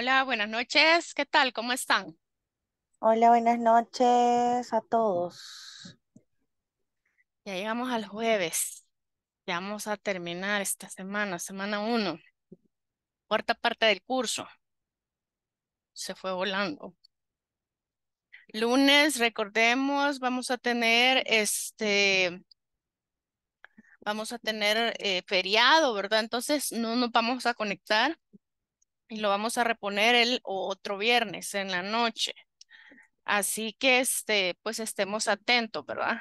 Hola, buenas noches. ¿Qué tal? ¿Cómo están? Hola, buenas noches a todos. Ya llegamos al jueves. Ya vamos a terminar esta semana, semana uno. Cuarta parte del curso. Se fue volando. Lunes, recordemos, vamos a tener este vamos a tener eh, feriado, ¿verdad? Entonces no nos vamos a conectar y lo vamos a reponer el otro viernes en la noche. Así que este, pues estemos atentos, ¿verdad?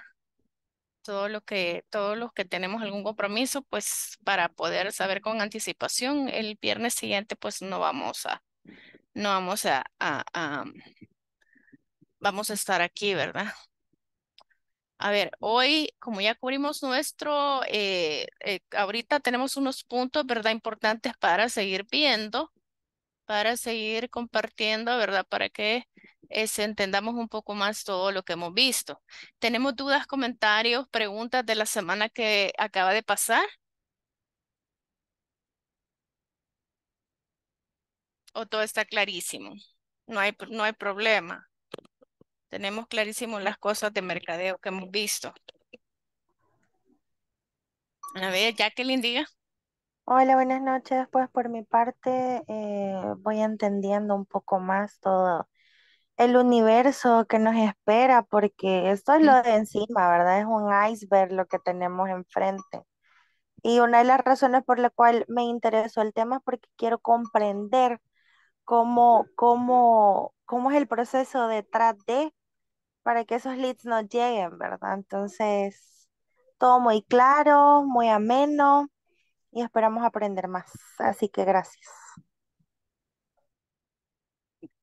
Todo lo que, todos los que tenemos algún compromiso, pues para poder saber con anticipación, el viernes siguiente, pues no vamos a, no vamos a, a, vamos a estar aquí, ¿verdad? A ver, hoy, como ya cubrimos nuestro, eh, eh, ahorita tenemos unos puntos, ¿verdad? Importantes para seguir viendo para seguir compartiendo, ¿verdad? Para que eh, entendamos un poco más todo lo que hemos visto. ¿Tenemos dudas, comentarios, preguntas de la semana que acaba de pasar? ¿O todo está clarísimo? No hay, no hay problema. Tenemos clarísimo las cosas de mercadeo que hemos visto. A ver, Jacqueline, diga. Hola, buenas noches. Pues por mi parte eh, voy entendiendo un poco más todo el universo que nos espera, porque esto es lo de encima, ¿verdad? Es un iceberg lo que tenemos enfrente. Y una de las razones por la cual me interesó el tema es porque quiero comprender cómo, cómo es el proceso detrás de para que esos leads nos lleguen, ¿verdad? Entonces, todo muy claro, muy ameno y esperamos aprender más. Así que gracias.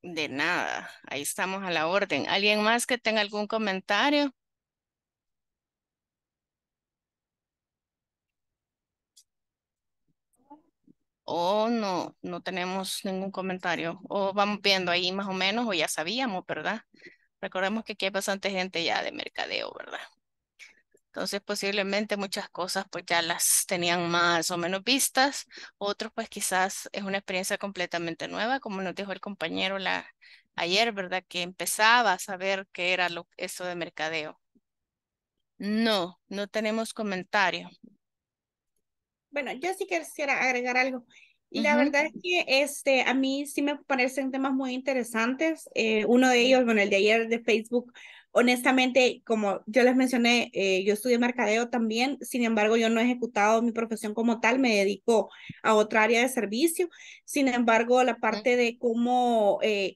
De nada, ahí estamos a la orden. ¿Alguien más que tenga algún comentario? O oh, no, no tenemos ningún comentario. O vamos viendo ahí más o menos, o ya sabíamos, ¿verdad? Recordemos que aquí hay bastante gente ya de mercadeo, ¿verdad? Entonces posiblemente muchas cosas pues ya las tenían más o menos vistas, otros pues quizás es una experiencia completamente nueva, como nos dijo el compañero la, ayer, ¿verdad? Que empezaba a saber qué era lo, eso de mercadeo. No, no tenemos comentario. Bueno, yo sí quisiera agregar algo. Y la verdad es que este, a mí sí me parecen temas muy interesantes. Eh, uno de ellos, bueno, el de ayer de Facebook, honestamente, como yo les mencioné, eh, yo estudié mercadeo también, sin embargo, yo no he ejecutado mi profesión como tal, me dedico a otra área de servicio, sin embargo, la parte de cómo eh,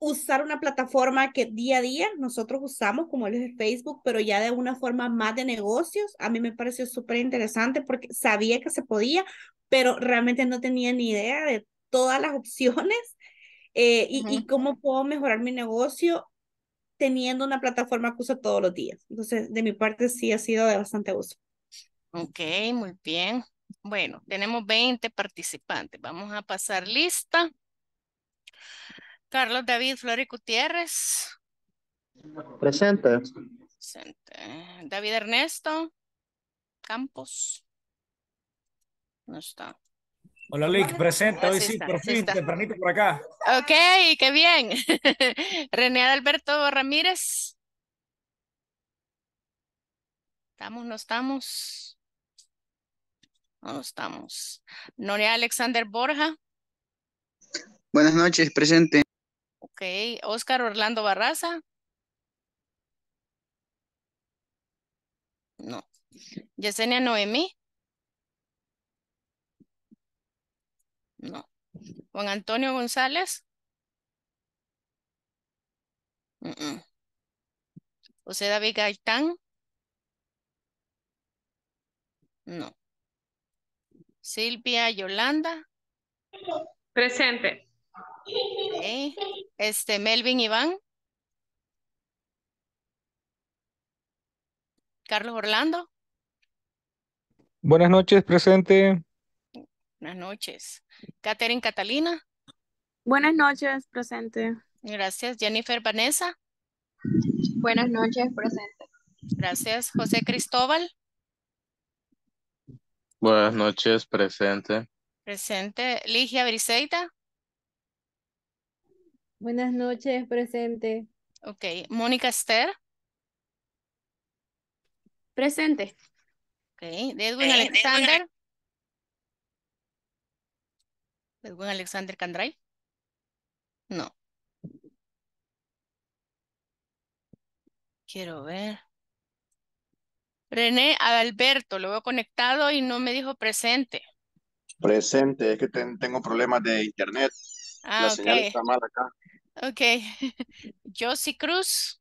usar una plataforma que día a día nosotros usamos, como es de Facebook, pero ya de una forma más de negocios, a mí me pareció súper interesante porque sabía que se podía, pero realmente no tenía ni idea de todas las opciones. Eh, y cómo puedo mejorar mi negocio teniendo una plataforma que uso todos los días. Entonces, de mi parte sí ha sido de bastante uso. Ok, muy bien. Bueno, tenemos 20 participantes. Vamos a pasar lista. Carlos David Flori Gutiérrez. Presente. Presente. David Ernesto Campos. No está. Hola Lick, presenta, hoy sí, por fin, te permito por acá. Ok, qué bien. René Alberto Ramírez. ¿Estamos, no estamos? No estamos. Noria Alexander Borja. Buenas noches, presente. Ok, Oscar Orlando Barraza. No. Yesenia Noemí. No. Juan Antonio González. José David Gaitán. No. Silvia Yolanda. Presente. Este, Melvin Iván. Carlos Orlando. Buenas noches, presente. Buenas noches. Catherine Catalina. Buenas noches, presente. Gracias. Jennifer Vanessa. Buenas noches, presente. Gracias. José Cristóbal. Buenas noches, presente. Presente. Ligia Briseida. Buenas noches, presente. Ok. Mónica Esther. Presente. Ok. Edwin eh, Alexander. del buen Alexander Candray? No. Quiero ver. René Alberto, lo veo conectado y no me dijo presente. Presente, es que tengo problemas de internet. Ah, La señal está mal acá. Ok. Josie Cruz.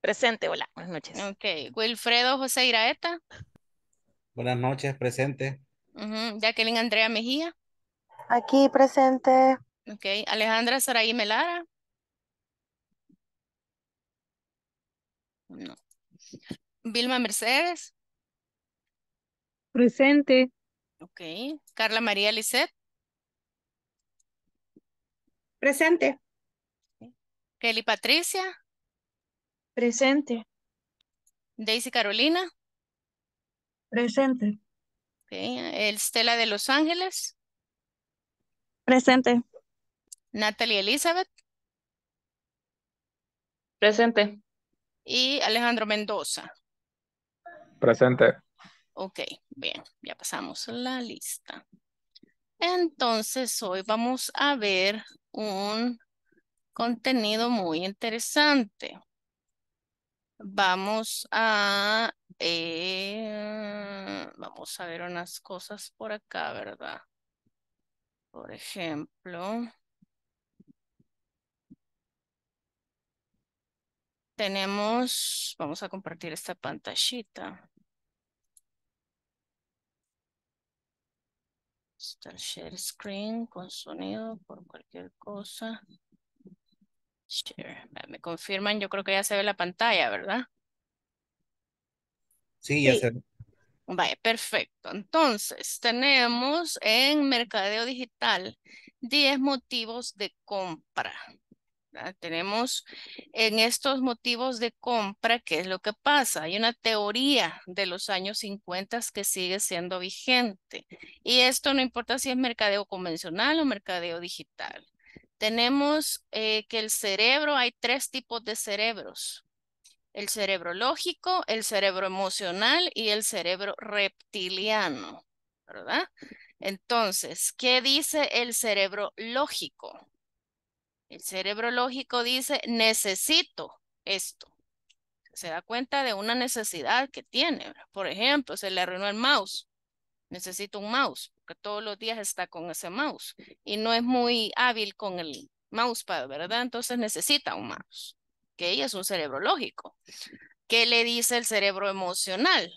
Presente, hola, buenas noches. Ok. Wilfredo José Iraeta. Buenas noches, presente. Jacqueline Andrea Mejía. Aquí presente. Ok, Alejandra Saray Melara. No. Vilma Mercedes. Presente. Ok. Carla María Lisset. Presente. Kelly Patricia. Presente. Daisy Carolina. Presente. Okay. Estela de Los Ángeles. Presente. Natalie Elizabeth. Presente. Y Alejandro Mendoza. Presente. Ok, bien, ya pasamos la lista. Entonces, hoy vamos a ver un contenido muy interesante. Vamos a... Eh, vamos a ver unas cosas por acá, ¿verdad? Por ejemplo, tenemos, vamos a compartir esta pantallita. Está el share screen con sonido por cualquier cosa. Me confirman, yo creo que ya se ve la pantalla, ¿verdad? Sí, ya se ve. Vaya, perfecto. Entonces, tenemos en mercadeo digital 10 motivos de compra. Tenemos en estos motivos de compra, ¿qué es lo que pasa? Hay una teoría de los años 50 que sigue siendo vigente. Y esto no importa si es mercadeo convencional o mercadeo digital. Tenemos eh, que el cerebro, hay tres tipos de cerebros el cerebro lógico, el cerebro emocional y el cerebro reptiliano, ¿verdad? Entonces, ¿qué dice el cerebro lógico? El cerebro lógico dice, necesito esto. Se da cuenta de una necesidad que tiene. Por ejemplo, se le arruinó el mouse. Necesito un mouse, porque todos los días está con ese mouse. Y no es muy hábil con el mousepad, ¿verdad? Entonces necesita un mouse que es un cerebro lógico. ¿Qué le dice el cerebro emocional?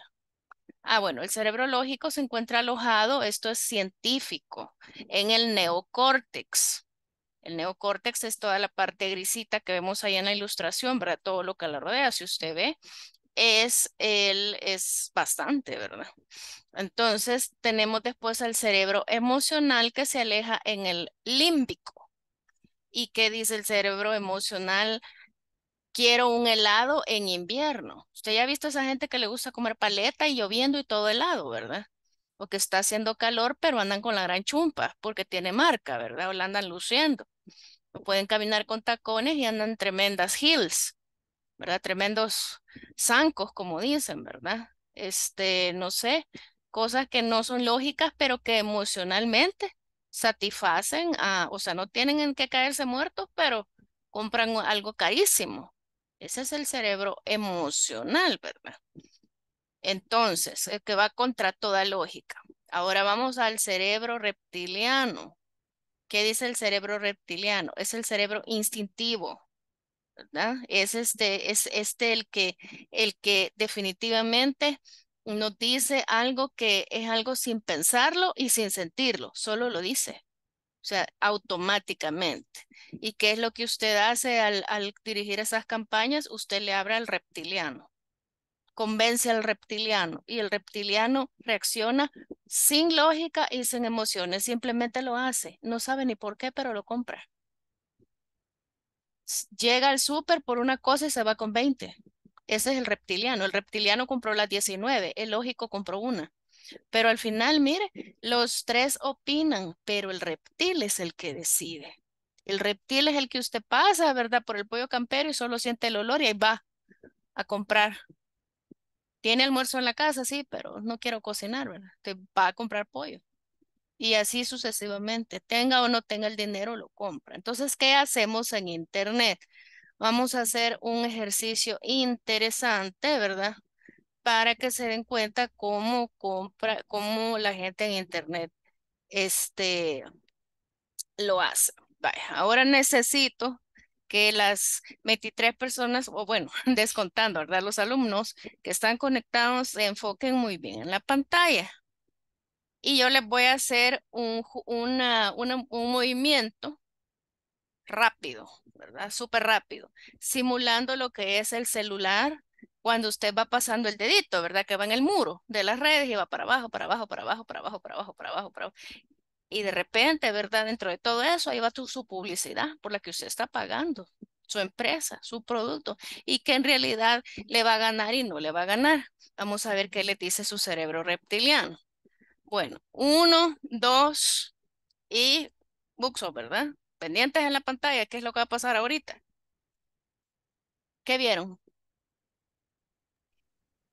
Ah, bueno, el cerebro lógico se encuentra alojado, esto es científico, en el neocórtex. El neocórtex es toda la parte grisita que vemos ahí en la ilustración, ¿verdad? Todo lo que la rodea, si usted ve, es, el, es bastante, ¿verdad? Entonces, tenemos después al cerebro emocional que se aleja en el límbico. ¿Y qué dice el cerebro emocional? quiero un helado en invierno. Usted ya ha visto a esa gente que le gusta comer paleta y lloviendo y todo helado, ¿verdad? O que está haciendo calor, pero andan con la gran chumpa porque tiene marca, ¿verdad? O la andan luciendo. pueden caminar con tacones y andan tremendas heels, ¿verdad? Tremendos zancos, como dicen, ¿verdad? Este, no sé, cosas que no son lógicas, pero que emocionalmente satisfacen a, o sea, no tienen en qué caerse muertos, pero compran algo carísimo, ese es el cerebro emocional, ¿verdad? Entonces, el que va contra toda lógica. Ahora vamos al cerebro reptiliano. ¿Qué dice el cerebro reptiliano? Es el cerebro instintivo, ¿verdad? Es este, es este el que, el que definitivamente nos dice algo que es algo sin pensarlo y sin sentirlo, solo lo dice. O sea, automáticamente. ¿Y qué es lo que usted hace al, dirigir esas campañas? Usted le abre al reptiliano. Convence al reptiliano y el reptiliano reacciona sin lógica y sin emociones. Simplemente lo hace. No sabe ni por qué, pero lo compra. Llega al súper por una cosa y se va con 20. Ese es el reptiliano. El reptiliano compró las 19, el lógico compró una. Pero al final, mire, los tres opinan, pero el reptil es el que decide. El reptil es el que usted pasa, ¿verdad? Por el pollo campero y solo siente el olor y ahí va a comprar. Tiene almuerzo en la casa, sí, pero no quiero cocinar, ¿verdad? Te va a comprar pollo. Y así sucesivamente. Tenga o no tenga el dinero, lo compra. Entonces, ¿qué hacemos en Internet? Vamos a hacer un ejercicio interesante, ¿verdad? para que se den cuenta cómo compra, cómo la gente en internet este, lo hace. ahora necesito que las 23 personas, o bueno, descontando, ¿verdad? Los alumnos que están conectados se enfoquen muy bien en la pantalla. Y yo les voy a hacer un, un movimiento rápido, ¿verdad? Súper rápido, simulando lo que es el celular cuando usted va pasando el dedito, ¿verdad? Que va en el muro de las redes y va para abajo, para abajo, para abajo, para abajo, para abajo, para abajo, para abajo. Y de repente, ¿verdad? Dentro de todo eso, ahí va su publicidad por la que usted está pagando, su empresa, su producto, y que en realidad le va a ganar y no le va a ganar. Vamos a ver qué le dice su cerebro reptiliano. Bueno, uno, dos y Buxo, ¿verdad? Pendientes en la pantalla, ¿qué es lo que va a pasar ahorita? ¿Qué vieron?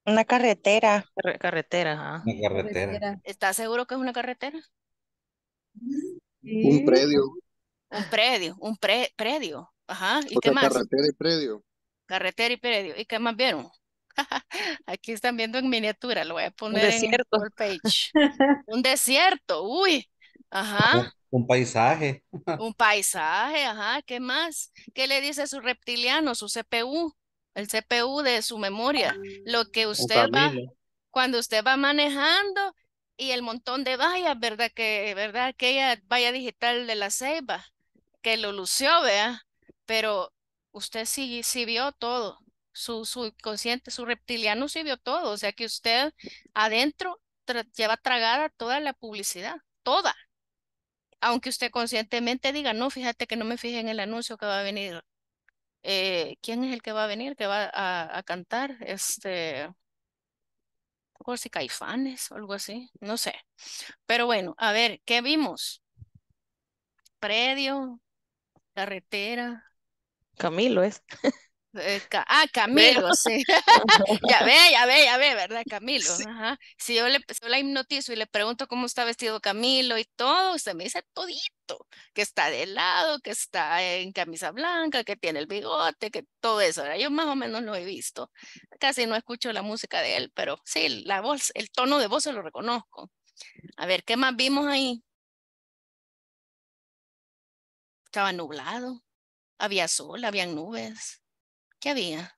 Una carretera. carretera, ajá. ¿Estás seguro que es una carretera? Un predio, Un predio, un predio. Ajá. ¿Y qué más? carretera y predio. Carretera y predio. ¿Y qué más vieron? Aquí están viendo en miniatura, lo voy a poner en desierto. page. Un desierto, uy. Ajá. un paisaje. Un paisaje, ajá. ¿Qué más? ¿Qué le dice su reptiliano, su CPU? el CPU de su memoria, lo que usted va, cuando usted va manejando y el montón de vallas, ¿verdad? Que, ¿verdad? Aquella valla digital de la ceiba, que lo lució, vea, pero usted sí, sí vio todo, su, subconsciente, su reptiliano sí vio todo, o sea que usted adentro lleva tragada toda la publicidad, toda. Aunque usted conscientemente diga, no, fíjate que no me fije en el anuncio que va a venir eh, quién es el que va a venir, que va a, cantar, este, por si Caifanes o algo así, no sé. Pero bueno, a ver, ¿qué vimos? Predio, carretera. Camilo es. Eh, ah, Camilo, sí. ya ve, ya ve, ya ve, ¿verdad, Camilo? Si yo le, hipnotizo y le pregunto cómo está vestido Camilo y todo, usted me dice todito, que está de lado, que está en camisa blanca, que tiene el bigote, que todo eso. Yo más o menos lo he visto. Casi no escucho la música de él, pero sí, la voz, el tono de voz se lo reconozco. A ver, ¿qué más vimos ahí? Estaba nublado, había sol, habían nubes ¿Qué había?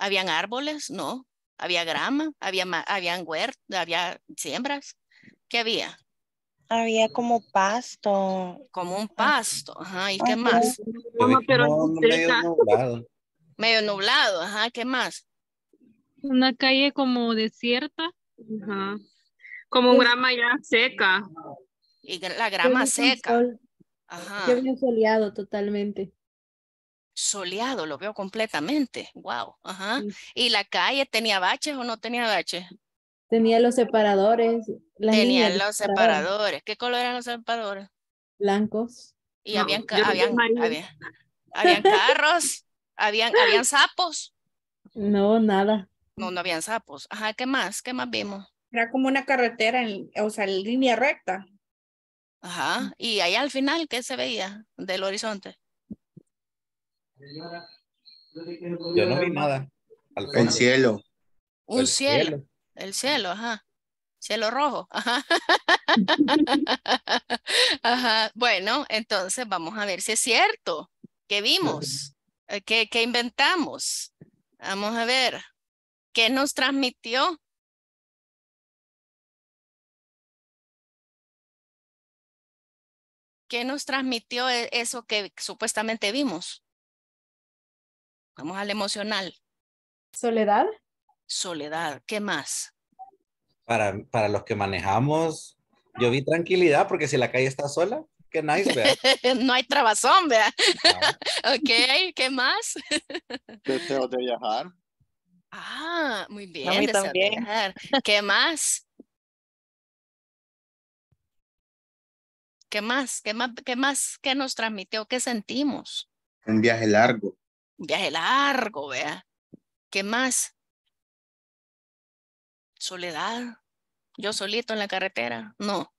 ¿Habían árboles? No. ¿Había grama? ¿Había habían huerto ¿Había siembras? ¿Qué había? Había como pasto. Como un ah, pasto, ajá. ¿Y qué más? medio nublado. Medio nublado, ajá. ¿Qué más? Una calle como desierta. Ajá. Como pues grama ya seca. Y la grama seca. Yo Ajá. Yo soleado totalmente soleado, lo veo completamente. Wow. Ajá. ¿Y la calle tenía baches o no tenía baches? Tenía los separadores. Tenía los separadores. ¿Qué color eran los separadores? Blancos. Y habían, habían, carros, habían, habían sapos. No, nada. No, no habían sapos. Ajá, ¿qué más? ¿Qué más vimos? Era como una carretera, en, o sea, en línea recta. Ajá, y ahí al final, ¿qué se veía del horizonte? Yo no vi nada. El cielo. Un cielo. El cielo, ajá. Cielo rojo. Ajá. Bueno, entonces vamos a ver si es cierto. ¿Qué vimos? Eh, ¿Qué, ¿Qué inventamos? Vamos a ver. ¿Qué nos transmitió? ¿Qué nos transmitió e-, eso que supuestamente vimos? Vamos al emocional. Soledad. Soledad. ¿Qué más? Para, para los que manejamos, yo vi tranquilidad porque si la calle está sola, qué nice, ¿verdad? no hay trabazón, ¿verdad? ok, ¿qué más? Deseo de viajar. Ah, muy bien. también. ¿Qué más? ¿Qué más? ¿Qué más? ¿Qué más? ¿Qué nos transmitió? ¿Qué sentimos? Un viaje largo viaje largo, vea. ¿Qué más? Soledad. Yo solito en la carretera. No.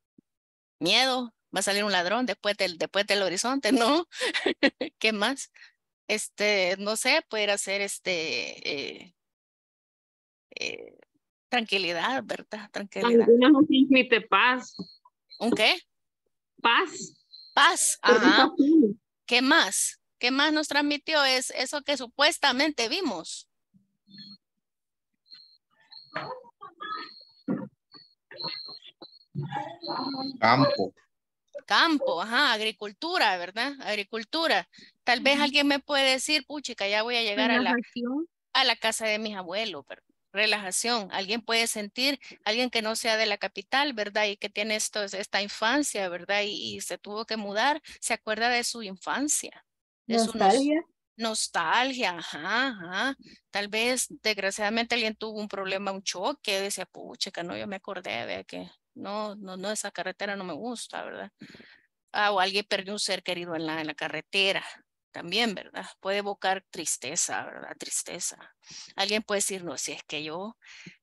Miedo. Va a salir un ladrón después del, después del horizonte. No. ¿Qué más? Este, no sé, poder hacer este. Eh, eh, tranquilidad, ¿verdad? Tranquilidad. Alguna no paz. ¿Un qué? Paz. Paz. Ajá. ¿Qué más? ¿Qué más nos transmitió es eso que supuestamente vimos. Campo. Campo, ajá, agricultura, ¿verdad? Agricultura. Tal vez alguien me puede decir, puchica, ya voy a llegar a la, a la casa de mis abuelos, relajación. Alguien puede sentir, alguien que no sea de la capital, ¿verdad? Y que tiene esto, esta infancia, ¿verdad? y, se tuvo que mudar, se acuerda de su infancia. Nostalgia. nostalgia, ajá, ajá. Tal vez, desgraciadamente, alguien tuvo un problema, un choque, decía, pucha, que no, yo me acordé, de que no, no, no, esa carretera no me gusta, ¿verdad? Ah, o alguien perdió un ser querido en la, en la carretera, también, ¿verdad? Puede evocar tristeza, ¿verdad? Tristeza. Alguien puede decir, no, si es que yo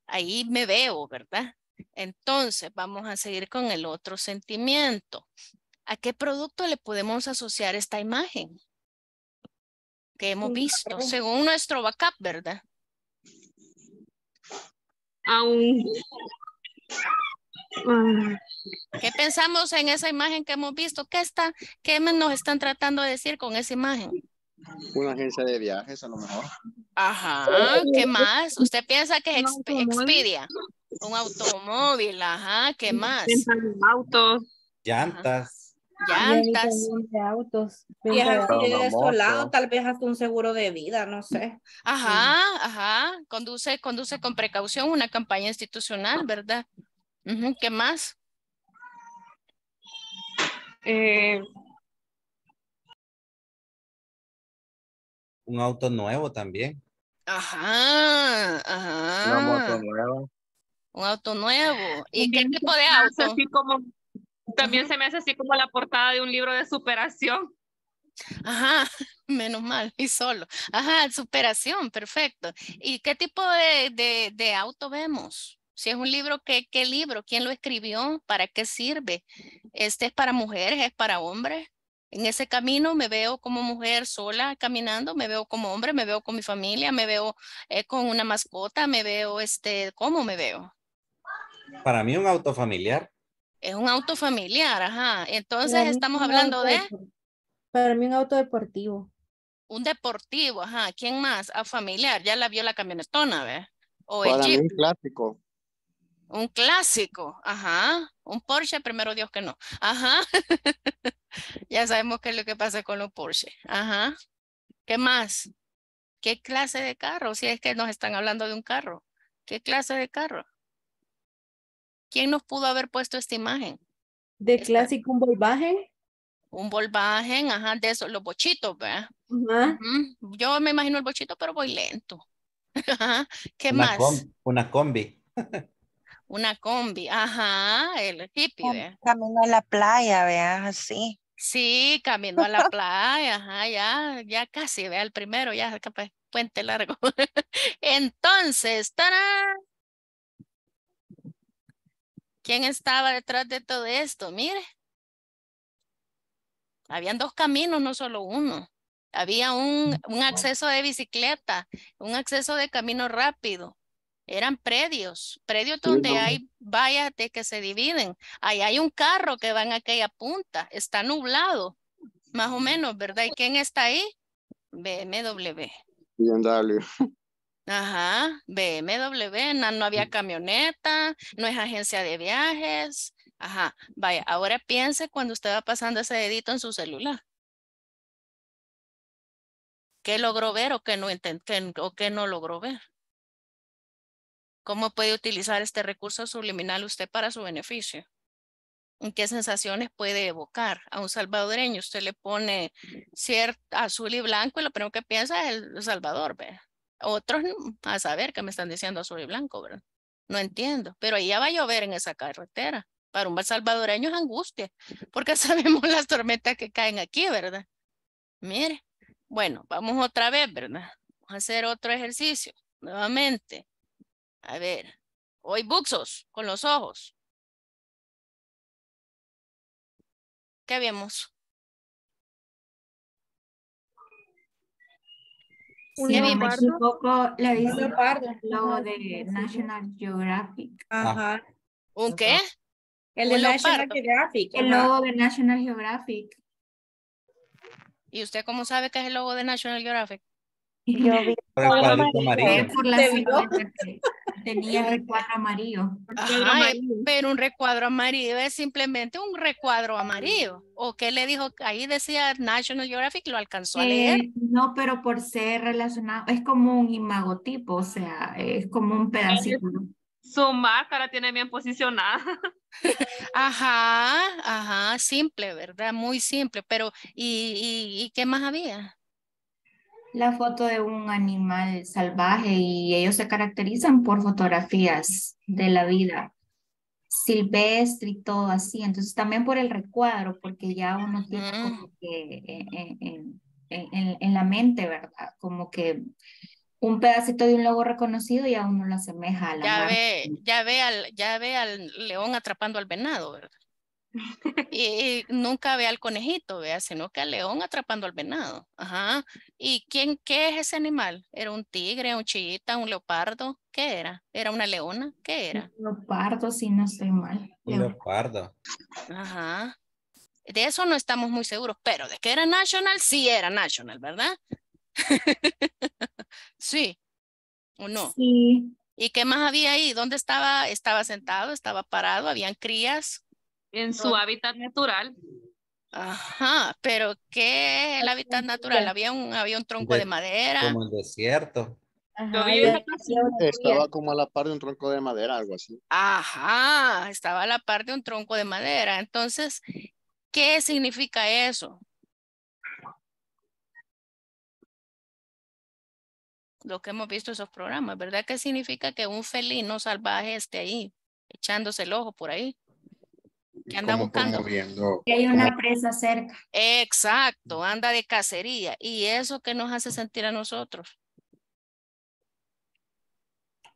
ahí me veo, ¿verdad? Entonces, vamos a seguir con el otro sentimiento. ¿A qué producto le podemos asociar esta imagen? hemos visto, según nuestro backup, ¿verdad? Aún. Ah. ¿Qué pensamos en esa imagen que hemos visto? ¿Qué, está, qué nos están tratando de decir con esa imagen? Una agencia de viajes, a lo mejor. Ajá, ¿qué más? ¿Usted piensa que es Expedia? Un automóvil, ajá, ¿qué más? Autos. Llantas llantas. De autos. tal vez hasta un seguro de vida, no sé. Ajá, ajá. Conduce, conduce con precaución una campaña institucional, ¿verdad? Uh ¿Qué más? Eh, un auto nuevo también. Ajá, ajá. un auto nuevo Un auto nuevo. ¿Y qué tipo de auto? como también se me hace así como la portada de un libro de superación. Ajá, menos mal, y solo. Ajá, superación, perfecto. ¿Y qué tipo de, auto vemos? Si es un libro, ¿qué, libro? ¿Quién lo escribió? ¿Para qué sirve? ¿Este es para mujeres? ¿Es para hombres? En ese camino me veo como mujer sola caminando, me veo como hombre, me veo con mi familia, me veo eh, con una mascota, me veo, este, ¿cómo me veo? Para mí un auto familiar es un auto familiar, ajá. Entonces estamos hablando de... Para mí un auto deportivo. Un deportivo, ajá. ¿Quién más? A ah, familiar. Ya la vio la camionetona, ¿verdad? O un clásico. Un clásico, ajá. Un Porsche, primero Dios que no. Ajá. ya sabemos qué es lo que pasa con los Porsche. Ajá. ¿Qué más? ¿Qué clase de carro? Si es que nos están hablando de un carro. ¿Qué clase de carro? ¿Quién nos pudo haber puesto esta imagen? De clásico, un volvaje. Un volvaje, ajá, de esos, los bochitos, ¿verdad? Yo me imagino el bochito, pero voy lento. ¿Qué más? una combi. una combi, ajá, el hippie, ¿verdad? Camino a la playa, vea, Así. Sí, camino a la playa, ajá, ya, ya casi, vea el primero, ya, puente largo. Entonces, ¡tarán! ¿Quién estaba detrás de todo esto? Mire, habían dos caminos, no solo uno. Había un, un acceso de bicicleta, un acceso de camino rápido. Eran predios, predios donde hay vallas de que se dividen. Ahí hay un carro que va en aquella punta, está nublado, más o menos, ¿verdad? ¿Y quién está ahí? BMW. BMW. Ajá, BMW, no, había mm. camioneta, no es agencia de viajes. Ajá, vaya, ahora piense cuando usted va pasando ese dedito en su celular. ¿Qué logró ver o qué no, o no logró ver? ¿Cómo puede utilizar este recurso subliminal usted para su beneficio? qué sensaciones puede evocar? A un salvadoreño usted le pone cierto azul y blanco y lo primero que piensa es el Salvador, ¿verdad? Otros a saber que me están diciendo azul y blanco, ¿verdad? No entiendo, pero ahí ya va a llover en esa carretera. Para un salvadoreño es angustia, porque sabemos las tormentas que caen aquí, ¿verdad? Mire, bueno, vamos otra vez, ¿verdad? Vamos a hacer otro ejercicio, nuevamente. A ver, hoy buxos con los ojos. ¿Qué vemos? un poco la logo de National Geographic. ¿Un qué? El de National Geographic. El logo de National Geographic. ¿Y usted cómo sabe que es el logo de National Geographic? Yo vi Tenía recuadro amarillo. pero un recuadro amarillo es simplemente un recuadro amarillo. ¿O qué le dijo? Ahí decía National Geographic, lo alcanzó a leer. Eh, no, pero por ser relacionado, es como un imagotipo, o sea, es como un pedacito. Su máscara tiene bien posicionada. Ajá, ajá, simple, ¿verdad? Muy simple, pero y, y qué más había? la foto de un animal salvaje y ellos se caracterizan por fotografías de la vida silvestre y todo así. Entonces también por el recuadro, porque ya uno tiene como que eh, eh, en, la mente, ¿verdad? Como que un pedacito de un lobo reconocido y a uno lo asemeja a la ya ve ya ve al ya ve al león atrapando al venado verdad y, nunca ve al conejito, vea, sino que al león atrapando al venado. Ajá. ¿Y quién, qué es ese animal? ¿Era un tigre, un chillita, un leopardo? ¿Qué era? ¿Era una leona? ¿Qué era? Un leopardo, si no estoy mal. Un leopardo. Ajá. De eso no estamos muy seguros, pero de que era national, sí era national, ¿verdad? sí. ¿O no? Sí. ¿Y qué más había ahí? ¿Dónde estaba? ¿Estaba sentado? ¿Estaba parado? ¿Habían crías? en su hábitat natural. Ajá, pero ¿qué es el hábitat natural? Había un, había un tronco de, madera. Como el desierto. estaba como a la par de un tronco de madera, algo así. Ajá, estaba a la par de un tronco de madera. Entonces, ¿qué significa eso? Lo que hemos visto en esos programas, ¿verdad? ¿Qué significa que un felino salvaje esté ahí, echándose el ojo por ahí? que anda buscando. Que hay una presa cerca. Exacto, anda de cacería. Y eso que nos hace sentir a nosotros.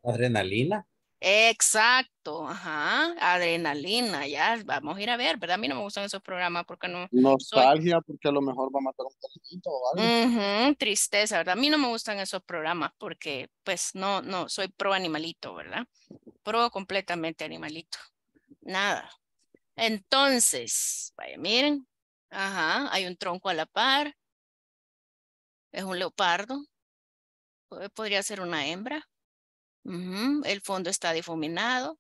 Adrenalina. Exacto, ajá, adrenalina, ya vamos a ir a ver, ¿verdad? A mí no me gustan esos programas porque no. Nostalgia, porque a lo mejor va a matar un poquito o algo. tristeza, ¿verdad? A mí no me gustan esos programas porque, pues, no, no, soy pro animalito, ¿verdad? Pro completamente animalito, nada. Entonces, miren, ajá, hay un tronco a la par. Es un leopardo. Podría ser una hembra. El fondo está difuminado.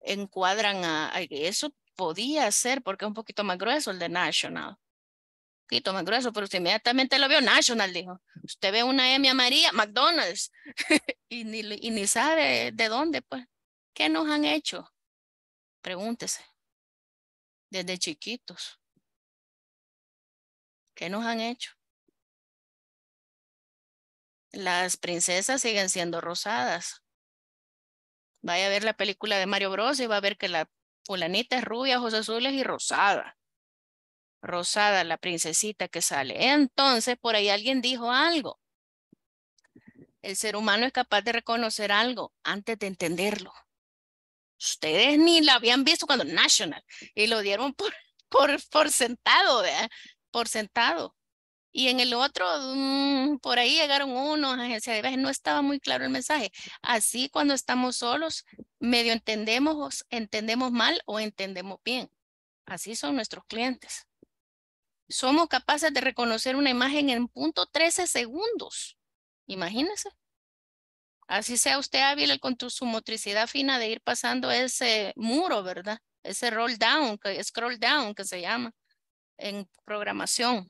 Encuadran a, eso. Podía ser porque es un poquito más grueso el de National. Un poquito más grueso, pero usted inmediatamente lo vio National, dijo. Usted ve una M María, McDonald's, y, ni, y ni sabe de dónde, pues. ¿Qué nos han hecho? Pregúntese desde chiquitos. ¿Qué nos han hecho? Las princesas siguen siendo rosadas. Vaya a ver la película de Mario Bros y va a ver que la fulanita es rubia, ojos azules y rosada. Rosada, la princesita que sale. Entonces, por ahí alguien dijo algo. El ser humano es capaz de reconocer algo antes de entenderlo ustedes ni la habían visto cuando National y lo dieron por, por, por sentado, por sentado. Y en el otro, mm, por ahí llegaron unos agencias de viajes, no estaba muy claro el mensaje. Así cuando estamos solos, medio entendemos, entendemos mal o entendemos bien. Así son nuestros clientes. Somos capaces de reconocer una imagen en punto 13 segundos. Imagínense. Así sea usted hábil con su motricidad fina de ir pasando ese muro, ¿verdad? Ese roll down, que, scroll down que se llama en programación.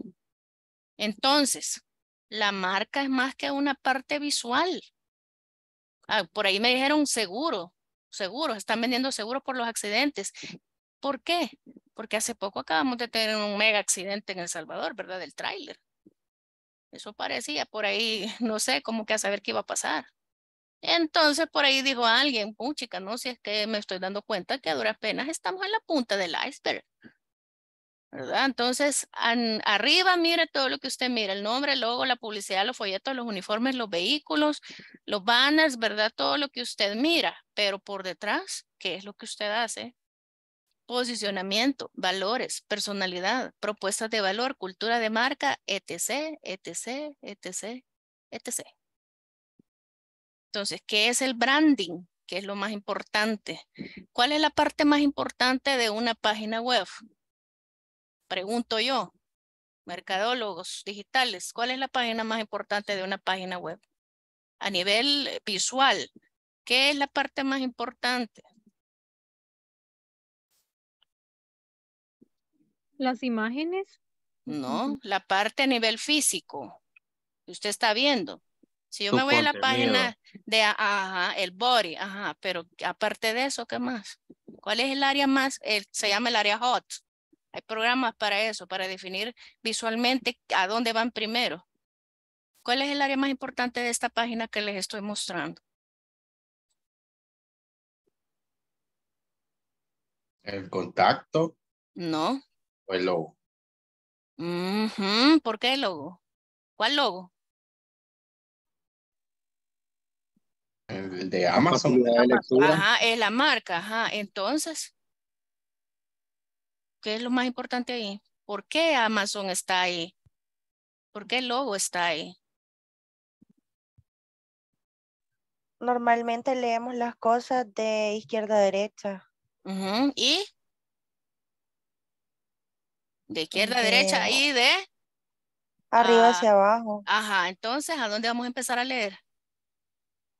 Entonces, la marca es más que una parte visual. Ah, por ahí me dijeron seguro, seguro, están vendiendo seguro por los accidentes. ¿Por qué? Porque hace poco acabamos de tener un mega accidente en El Salvador, ¿verdad? Del tráiler. Eso parecía por ahí, no sé, como que a saber qué iba a pasar. Entonces por ahí dijo alguien, alguien, chica, ¿no? Si es que me estoy dando cuenta que a duras penas estamos en la punta del iceberg. ¿Verdad? Entonces, arriba mire todo lo que usted mira, el nombre, el logo, la publicidad, los folletos, los uniformes, los vehículos, los banners, ¿verdad? Todo lo que usted mira, pero por detrás, ¿qué es lo que usted hace? Posicionamiento, valores, personalidad, propuestas de valor, cultura de marca, etc., etc., etc., etc. Entonces, ¿qué es el branding? ¿Qué es lo más importante? ¿Cuál es la parte más importante de una página web? Pregunto yo, mercadólogos digitales, ¿cuál es la página más importante de una página web? A nivel visual, ¿qué es la parte más importante? ¿Las imágenes? No, la parte a nivel físico usted está viendo. Si yo me voy a la página de, ajá, el body, ajá, pero aparte de eso, ¿qué más? ¿Cuál es el área más? se llama el área hot. Hay programas para eso, para definir visualmente a dónde van primero. ¿Cuál es el área más importante de esta página que les estoy mostrando? ¿El contacto? No. ¿O el logo? ¿Por qué el logo? ¿Cuál logo? El de Amazon. Ajá, es la marca, ajá. Entonces, ¿qué es lo más importante ahí? ¿Por qué Amazon está ahí? ¿Por qué el logo está ahí? Normalmente leemos las cosas de izquierda a derecha. ¿Y? De izquierda a derecha y de... Arriba ah, hacia abajo. Ajá, entonces, ¿a dónde vamos a empezar a leer?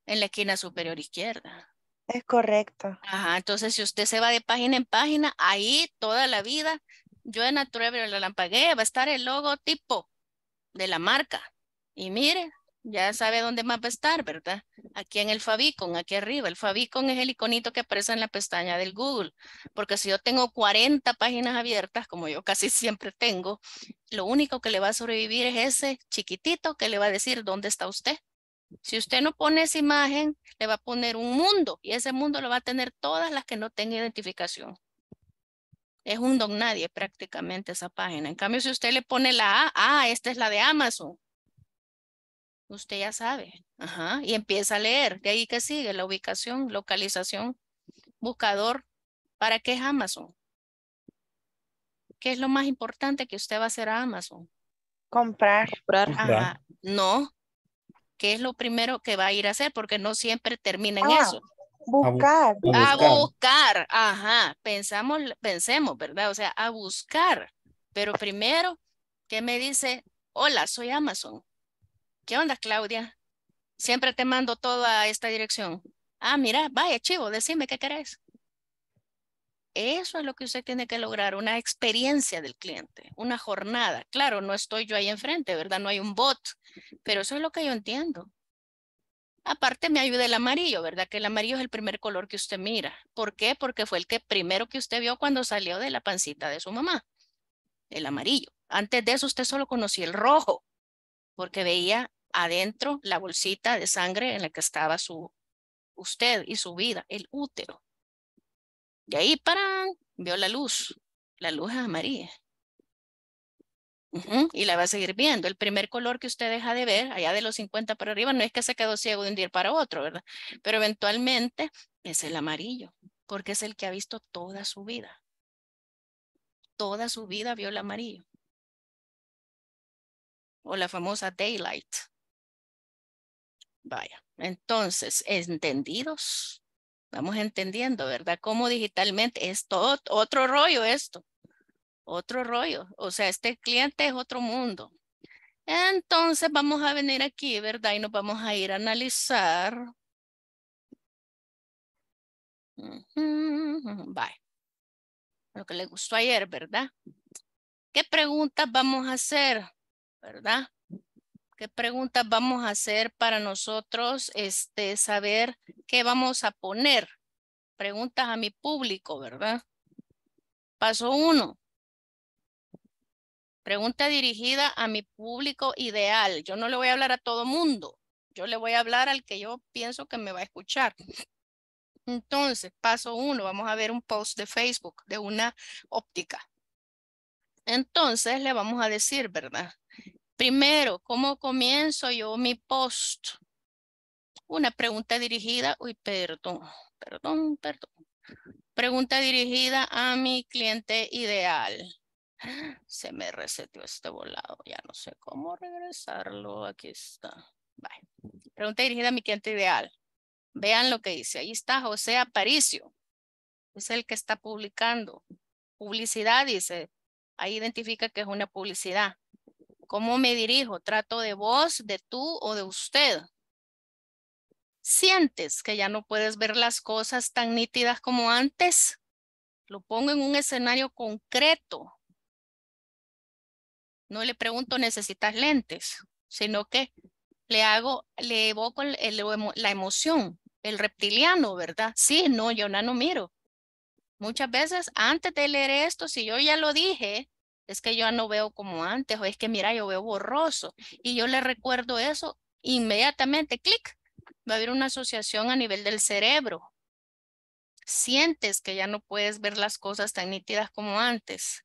en la esquina superior izquierda. Es correcto. Ajá, entonces si usted se va de página en página, ahí toda la vida, yo en la lampagué, va a estar el logotipo de la marca. Y mire, ya sabe dónde más va a estar, ¿verdad? Aquí en el favicon, aquí arriba. El favicon es el iconito que aparece en la pestaña del Google. Porque si yo tengo 40 páginas abiertas, como yo casi siempre tengo, lo único que le va a sobrevivir es ese chiquitito que le va a decir dónde está usted. Si usted no pone esa imagen, le va a poner un mundo y ese mundo lo va a tener todas las que no tengan identificación. Es un don nadie prácticamente esa página. En cambio, si usted le pone la A, ah, esta es la de Amazon. Usted ya sabe. Ajá. Y empieza a leer. De ahí que sigue la ubicación, localización, buscador. ¿Para qué es Amazon? ¿Qué es lo más importante que usted va a hacer a Amazon? Comprar. Comprar. No, ¿Qué es lo primero que va a ir a hacer, porque no siempre termina en ah, eso. Buscar. A, buscar. ajá, pensamos, pensemos, ¿verdad? O sea, a buscar, pero primero, ¿qué me dice? Hola, soy Amazon. ¿Qué onda, Claudia? Siempre te mando toda esta dirección. Ah, mira, vaya, chivo, decime qué querés. Eso es lo que usted tiene que lograr, una experiencia del cliente, una jornada. Claro, no estoy yo ahí enfrente, ¿verdad? No hay un bot, pero eso es lo que yo entiendo. Aparte me ayuda el amarillo, ¿verdad? Que el amarillo es el primer color que usted mira. ¿Por qué? Porque fue el que primero que usted vio cuando salió de la pancita de su mamá, el amarillo. Antes de eso usted solo conocía el rojo, porque veía adentro la bolsita de sangre en la que estaba su usted y su vida, el útero. Y ahí para vio la luz. La luz amarilla. Y la va a seguir viendo. El primer color que usted deja de ver, allá de los 50 para arriba, no es que se quedó ciego de un día para otro, ¿verdad? Pero eventualmente es el amarillo, porque es el que ha visto toda su vida. Toda su vida vio el amarillo. O la famosa daylight. Vaya, entonces, entendidos, Vamos entendiendo, ¿verdad? Cómo digitalmente es todo otro rollo esto. Otro rollo. O sea, este cliente es otro mundo. Entonces vamos a venir aquí, ¿verdad? Y nos vamos a ir a analizar. Bye. Lo que le gustó ayer, ¿verdad? ¿Qué preguntas vamos a hacer? ¿Verdad? qué preguntas vamos a hacer para nosotros este, saber qué vamos a poner. Preguntas a mi público, ¿verdad? Paso uno. Pregunta dirigida a mi público ideal. Yo no le voy a hablar a todo mundo. Yo le voy a hablar al que yo pienso que me va a escuchar. Entonces, paso uno, vamos a ver un post de Facebook de una óptica. Entonces le vamos a decir, ¿verdad? Primero, ¿cómo comienzo yo mi post? Una pregunta dirigida, uy, perdón, perdón, perdón. Pregunta dirigida a mi cliente ideal. Se me resetió este volado, ya no sé cómo regresarlo, aquí está. Bye. Pregunta dirigida a mi cliente ideal. Vean lo que dice, ahí está José Aparicio, es el que está publicando. Publicidad dice, ahí identifica que es una publicidad. ¿Cómo me dirijo? ¿Trato de vos, de tú o de usted? ¿Sientes que ya no puedes ver las cosas tan nítidas como antes? Lo pongo en un escenario concreto. No le pregunto, ¿necesitas lentes? Sino que le hago, le evoco la emoción, el reptiliano, ¿verdad? Sí, no, yo no, no miro. Muchas veces antes de leer esto, si yo ya lo dije, es que yo no veo como antes, o es que mira, yo veo borroso, y yo le recuerdo eso, inmediatamente, clic, va a haber una asociación a nivel del cerebro. Sientes que ya no puedes ver las cosas tan nítidas como antes.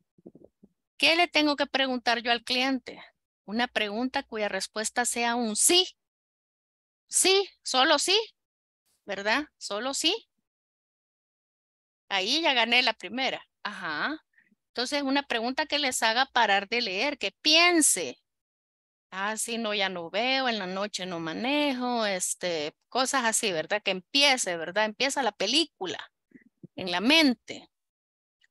¿Qué le tengo que preguntar yo al cliente? Una pregunta cuya respuesta sea un sí. Sí, solo sí, ¿verdad? Solo sí. Ahí ya gané la primera. Ajá, entonces, una pregunta que les haga parar de leer, que piense. Ah, si no, ya no veo, en la noche no manejo, este, cosas así, ¿verdad? Que empiece, ¿verdad? Empieza la película en la mente.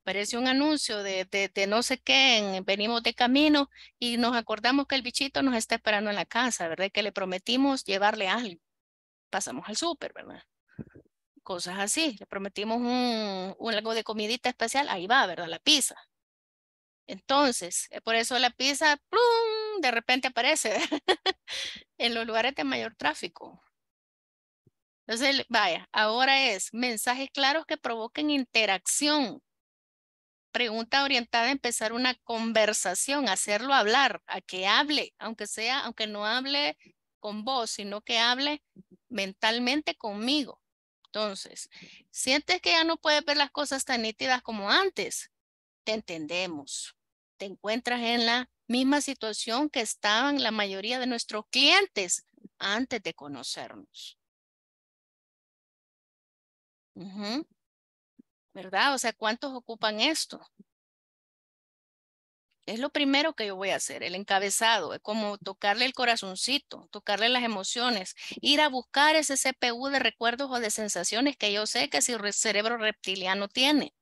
Parece un anuncio de, de, no sé qué, venimos de camino y nos acordamos que el bichito nos está esperando en la casa, ¿verdad? Que le prometimos llevarle algo. Pasamos al súper, ¿verdad? Cosas así. Le prometimos un, un, algo de comidita especial, ahí va, ¿verdad? La pizza entonces, eh, por eso la pizza, ¡plum! de repente aparece en los lugares de mayor tráfico. Entonces, vaya, ahora es mensajes claros que provoquen interacción. Pregunta orientada a empezar una conversación, hacerlo hablar, a que hable, aunque sea, aunque no hable con vos, sino que hable mentalmente conmigo. Entonces, sientes que ya no puedes ver las cosas tan nítidas como antes. Te entendemos te encuentras en la misma situación que estaban la mayoría de nuestros clientes antes de conocernos. ¿Verdad? O sea, ¿cuántos ocupan esto? Es lo primero que yo voy a hacer, el encabezado, es como tocarle el corazoncito, tocarle las emociones, ir a buscar ese CPU de recuerdos o de sensaciones que yo sé que el cerebro reptiliano tiene.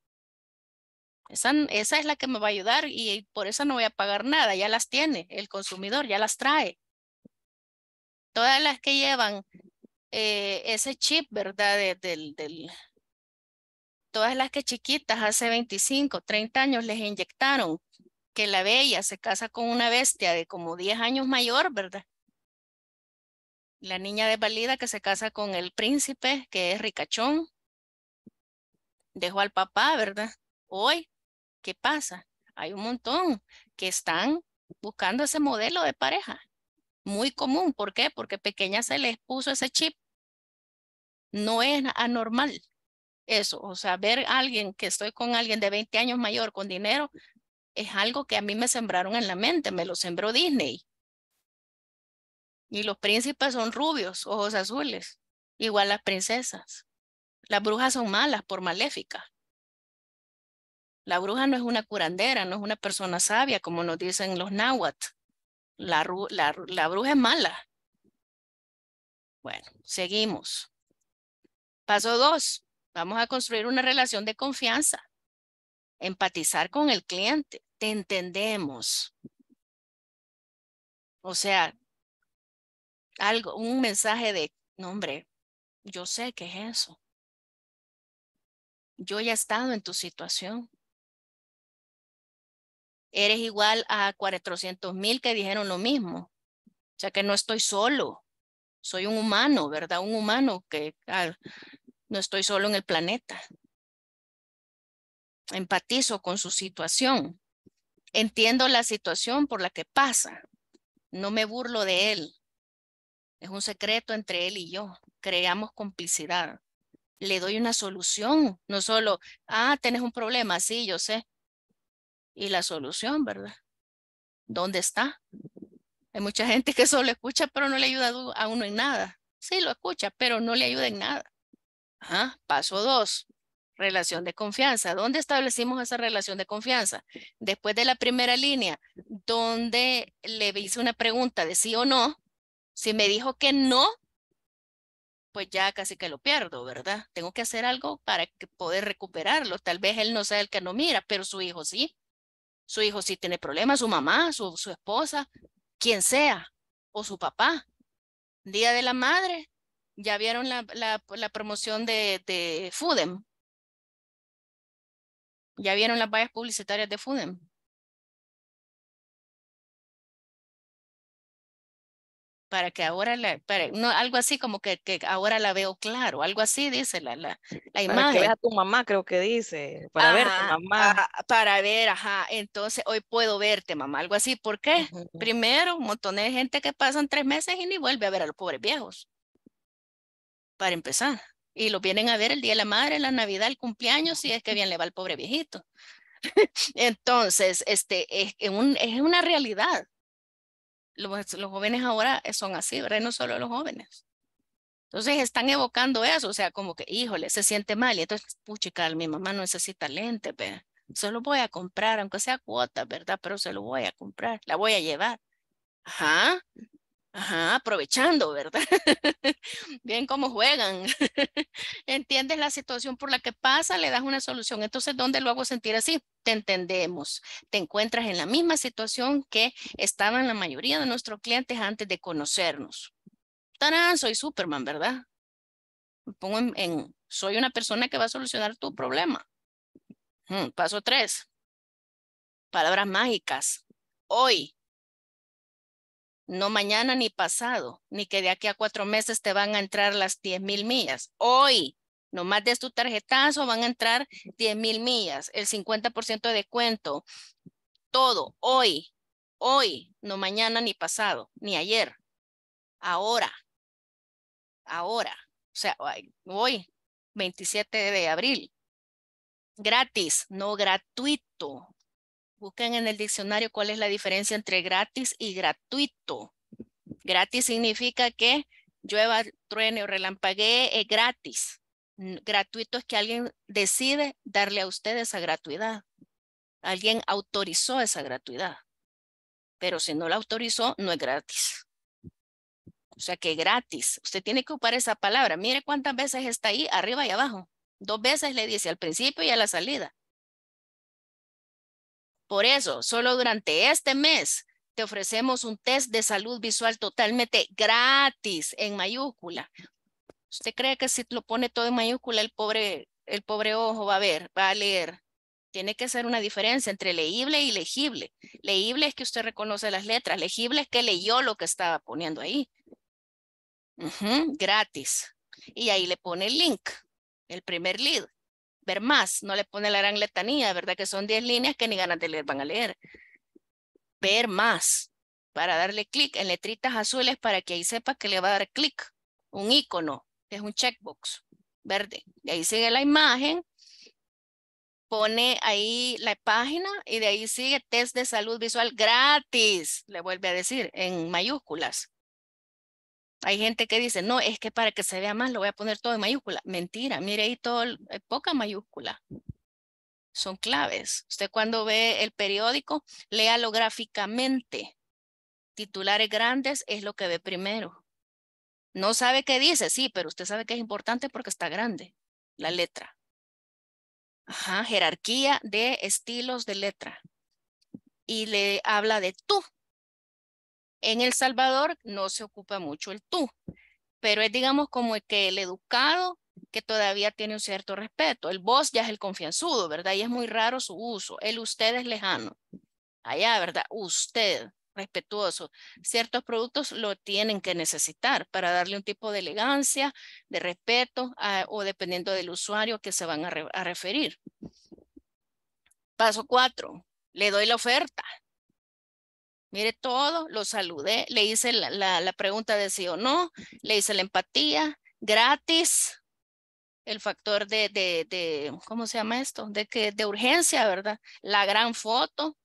Esa, es la que me va a ayudar y por esa no voy a pagar nada, ya las tiene el consumidor, ya las trae. Todas las que llevan eh, ese chip, ¿verdad? del, del, todas las que chiquitas hace 25, 30 años les inyectaron que la bella se casa con una bestia de como 10 años mayor, ¿verdad? La niña desvalida que se casa con el príncipe, que es ricachón, dejó al papá, ¿verdad? Hoy ¿qué pasa? Hay un montón que están buscando ese modelo de pareja. Muy común, ¿por qué? Porque pequeña se les puso ese chip. No es anormal eso, o sea, ver a alguien que estoy con alguien de 20 años mayor con dinero es algo que a mí me sembraron en la mente, me lo sembró Disney. Y los príncipes son rubios, ojos azules, igual las princesas. Las brujas son malas por maléfica. La bruja no es una curandera, no es una persona sabia, como nos dicen los náhuatl. La, bruja es mala. Bueno, seguimos. Paso dos, vamos a construir una relación de confianza. Empatizar con el cliente. Te entendemos. O sea, algo, un mensaje de, no hombre, yo sé qué es eso. Yo ya he estado en tu situación eres igual a 400.000 que dijeron lo mismo. O sea que no estoy solo, soy un humano, ¿verdad? Un humano que ah, no estoy solo en el planeta. Empatizo con su situación. Entiendo la situación por la que pasa. No me burlo de él. Es un secreto entre él y yo. Creamos complicidad. Le doy una solución, no solo, ah, tienes un problema, sí, yo sé, y la solución, ¿verdad? ¿Dónde está? Hay mucha gente que solo escucha, pero no le ayuda a uno en nada. Sí, lo escucha, pero no le ayuda en nada. Ah Paso dos, relación de confianza. ¿Dónde establecimos esa relación de confianza? Después de la primera línea, donde le hice una pregunta de sí o no. Si me dijo que no, pues ya casi que lo pierdo, ¿verdad? Tengo que hacer algo para poder recuperarlo. Tal vez él no sea el que no mira, pero su hijo sí su hijo si tiene problemas, su mamá, su, su esposa, quien sea, o su papá. Día de la Madre, ya vieron la, la, la promoción de, de FUDEM. Ya vieron las vallas publicitarias de FUDEM. para que ahora, la, para, no, algo así como que, ahora la veo claro, algo así dice la, la, la imagen. Para que a tu mamá, creo que dice, para ver mamá. Para, ver, ajá, entonces hoy puedo verte, mamá, algo así. ¿Por qué? Primero, un montón de gente que pasan tres meses y ni vuelve a ver a los pobres viejos, para empezar. Y lo vienen a ver el Día de la Madre, la Navidad, el cumpleaños, si es que bien le va al pobre viejito. entonces, este, un, es una realidad los, jóvenes ahora eh, son así, ¿verdad? no solo los jóvenes. Entonces están evocando eso, o sea, como que, híjole, se siente mal. Y entonces, puchica, mi mamá no necesita lente, Se lo voy a comprar, aunque sea cuota, ¿verdad? Pero se lo voy a comprar, la voy a llevar. Ajá, aprovechando, ¿verdad? Bien cómo juegan. ¿Entiendes la situación por la que pasa? Le das una solución. Entonces, ¿dónde lo hago sentir así? Te entendemos. Te encuentras en la misma situación que estaban la mayoría de nuestros clientes antes de conocernos. Tarán, soy Superman, ¿verdad? pongo en, soy una persona que va a solucionar tu problema. Mm, paso tres. Palabras mágicas. Hoy, no mañana ni pasado, ni que de aquí a cuatro meses te van a entrar las 10 mil millas. Hoy, nomás des tu tarjetazo, van a entrar 10 mil millas, el 50% de cuento, todo, hoy, hoy, no mañana ni pasado, ni ayer, ahora, ahora, o sea, hoy, 27 de abril, gratis, no gratuito, Busquen en el diccionario cuál es la diferencia entre gratis y gratuito. Gratis significa que llueva, truene o relampaguee, es gratis. Mm, gratuito es que alguien decide darle a usted esa gratuidad. Alguien autorizó esa gratuidad. Pero si no la autorizó, no es gratis. O sea que gratis. Usted tiene que ocupar esa palabra. Mire cuántas veces está ahí, arriba y abajo. Dos veces le dice al principio y a la salida. Por eso, solo durante este mes te ofrecemos un test de salud visual totalmente gratis en mayúscula. ¿Usted cree que si lo pone todo en mayúscula el pobre, el pobre ojo va a ver, va a leer? Tiene que ser una diferencia entre leíble y legible. Leíble es que usted reconoce las letras, legible es que leyó lo que estaba poniendo ahí. gratis. Y ahí le pone el link, el primer lead ver más, no le pone la gran letanía, ¿verdad? Que son 10 líneas que ni ganas de leer van a leer. Ver más, para darle clic en letritas azules para que ahí sepa que le va a dar clic, un icono, es un checkbox verde. y ahí sigue la imagen, pone ahí la página y de ahí sigue test de salud visual gratis, le vuelve a decir en mayúsculas. Hay gente que dice, no, es que para que se vea más lo voy a poner todo en mayúscula. Mentira, mire ahí todo, eh, poca mayúscula. Son claves. Usted cuando ve el periódico, léalo gráficamente. Titulares grandes es lo que ve primero. No sabe qué dice, sí, pero usted sabe que es importante porque está grande la letra. Ajá, jerarquía de estilos de letra. Y le habla de tú, en El Salvador no se ocupa mucho el tú, pero es digamos como el que el educado que todavía tiene un cierto respeto. El vos ya es el confianzudo, ¿verdad? Y es muy raro su uso. El usted es lejano. Allá, ¿verdad? Usted, respetuoso. Ciertos productos lo tienen que necesitar para darle un tipo de elegancia, de respeto ah, o dependiendo del usuario que se van a, a referir. Paso cuatro, le doy la oferta. Mire todo, lo saludé, le hice la, pregunta de sí o no, le hice la empatía, gratis, el factor de, de, de, ¿cómo se llama esto? De, que, de urgencia, ¿verdad? La gran foto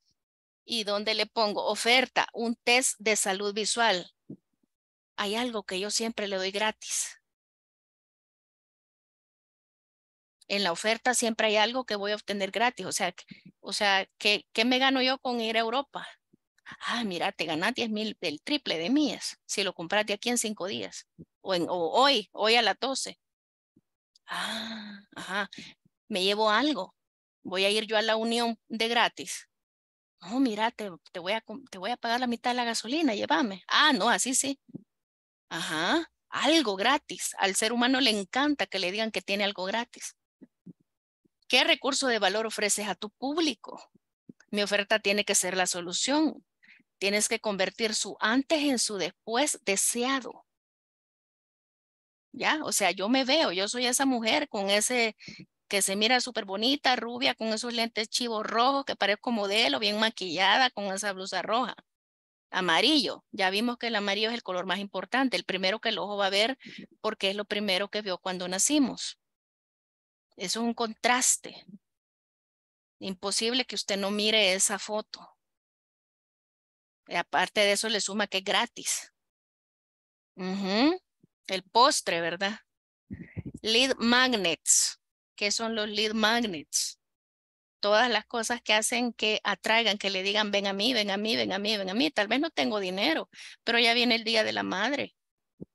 y donde le pongo oferta, un test de salud visual. Hay algo que yo siempre le doy gratis. En la oferta siempre hay algo que voy a obtener gratis. O sea, o sea ¿qué, qué me gano yo con ir a Europa? ah, mira, te ganas mil, el triple de mías, si lo compraste aquí en cinco días, o, en, hoy, hoy a las 12. Ah, ajá, me llevo algo, voy a ir yo a la unión de gratis. No, mira, voy a, te voy a pagar la mitad de la gasolina, llévame. Ah, no, así sí. Ajá, algo gratis. Al ser humano le encanta que le digan que tiene algo gratis. ¿Qué recurso de valor ofreces a tu público? Mi oferta tiene que ser la solución. Tienes que convertir su antes en su después deseado. ¿Ya? O sea, yo me veo, yo soy esa mujer con ese que se mira súper bonita, rubia, con esos lentes chivos rojos, que parezco modelo, bien maquillada, con esa blusa roja. Amarillo, ya vimos que el amarillo es el color más importante, el primero que el ojo va a ver porque es lo primero que vio cuando nacimos. Eso es un contraste. Imposible que usted no mire esa foto. Eh, aparte de eso le suma que es gratis. El postre, ¿verdad? Lead magnets. ¿Qué son los lead magnets? Todas las cosas que hacen que atraigan, que le digan, ven a mí, ven a mí, ven a mí, ven a mí. Tal vez no tengo dinero, pero ya viene el Día de la Madre.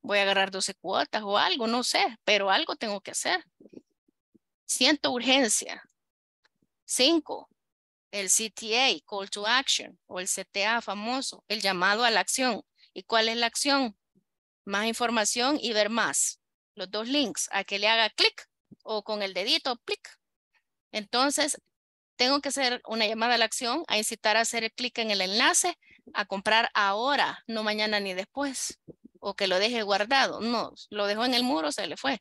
Voy a agarrar 12 cuotas o algo, no sé, pero algo tengo que hacer. Siento urgencia. Cinco, el CTA, Call to Action, o el CTA famoso, el llamado a la acción. ¿Y cuál es la acción? Más información y ver más. Los dos links, a que le haga clic o con el dedito, clic. Entonces, tengo que hacer una llamada a la acción, a incitar a hacer el clic en el enlace, a comprar ahora, no mañana ni después, o que lo deje guardado. No, lo dejó en el muro, se le fue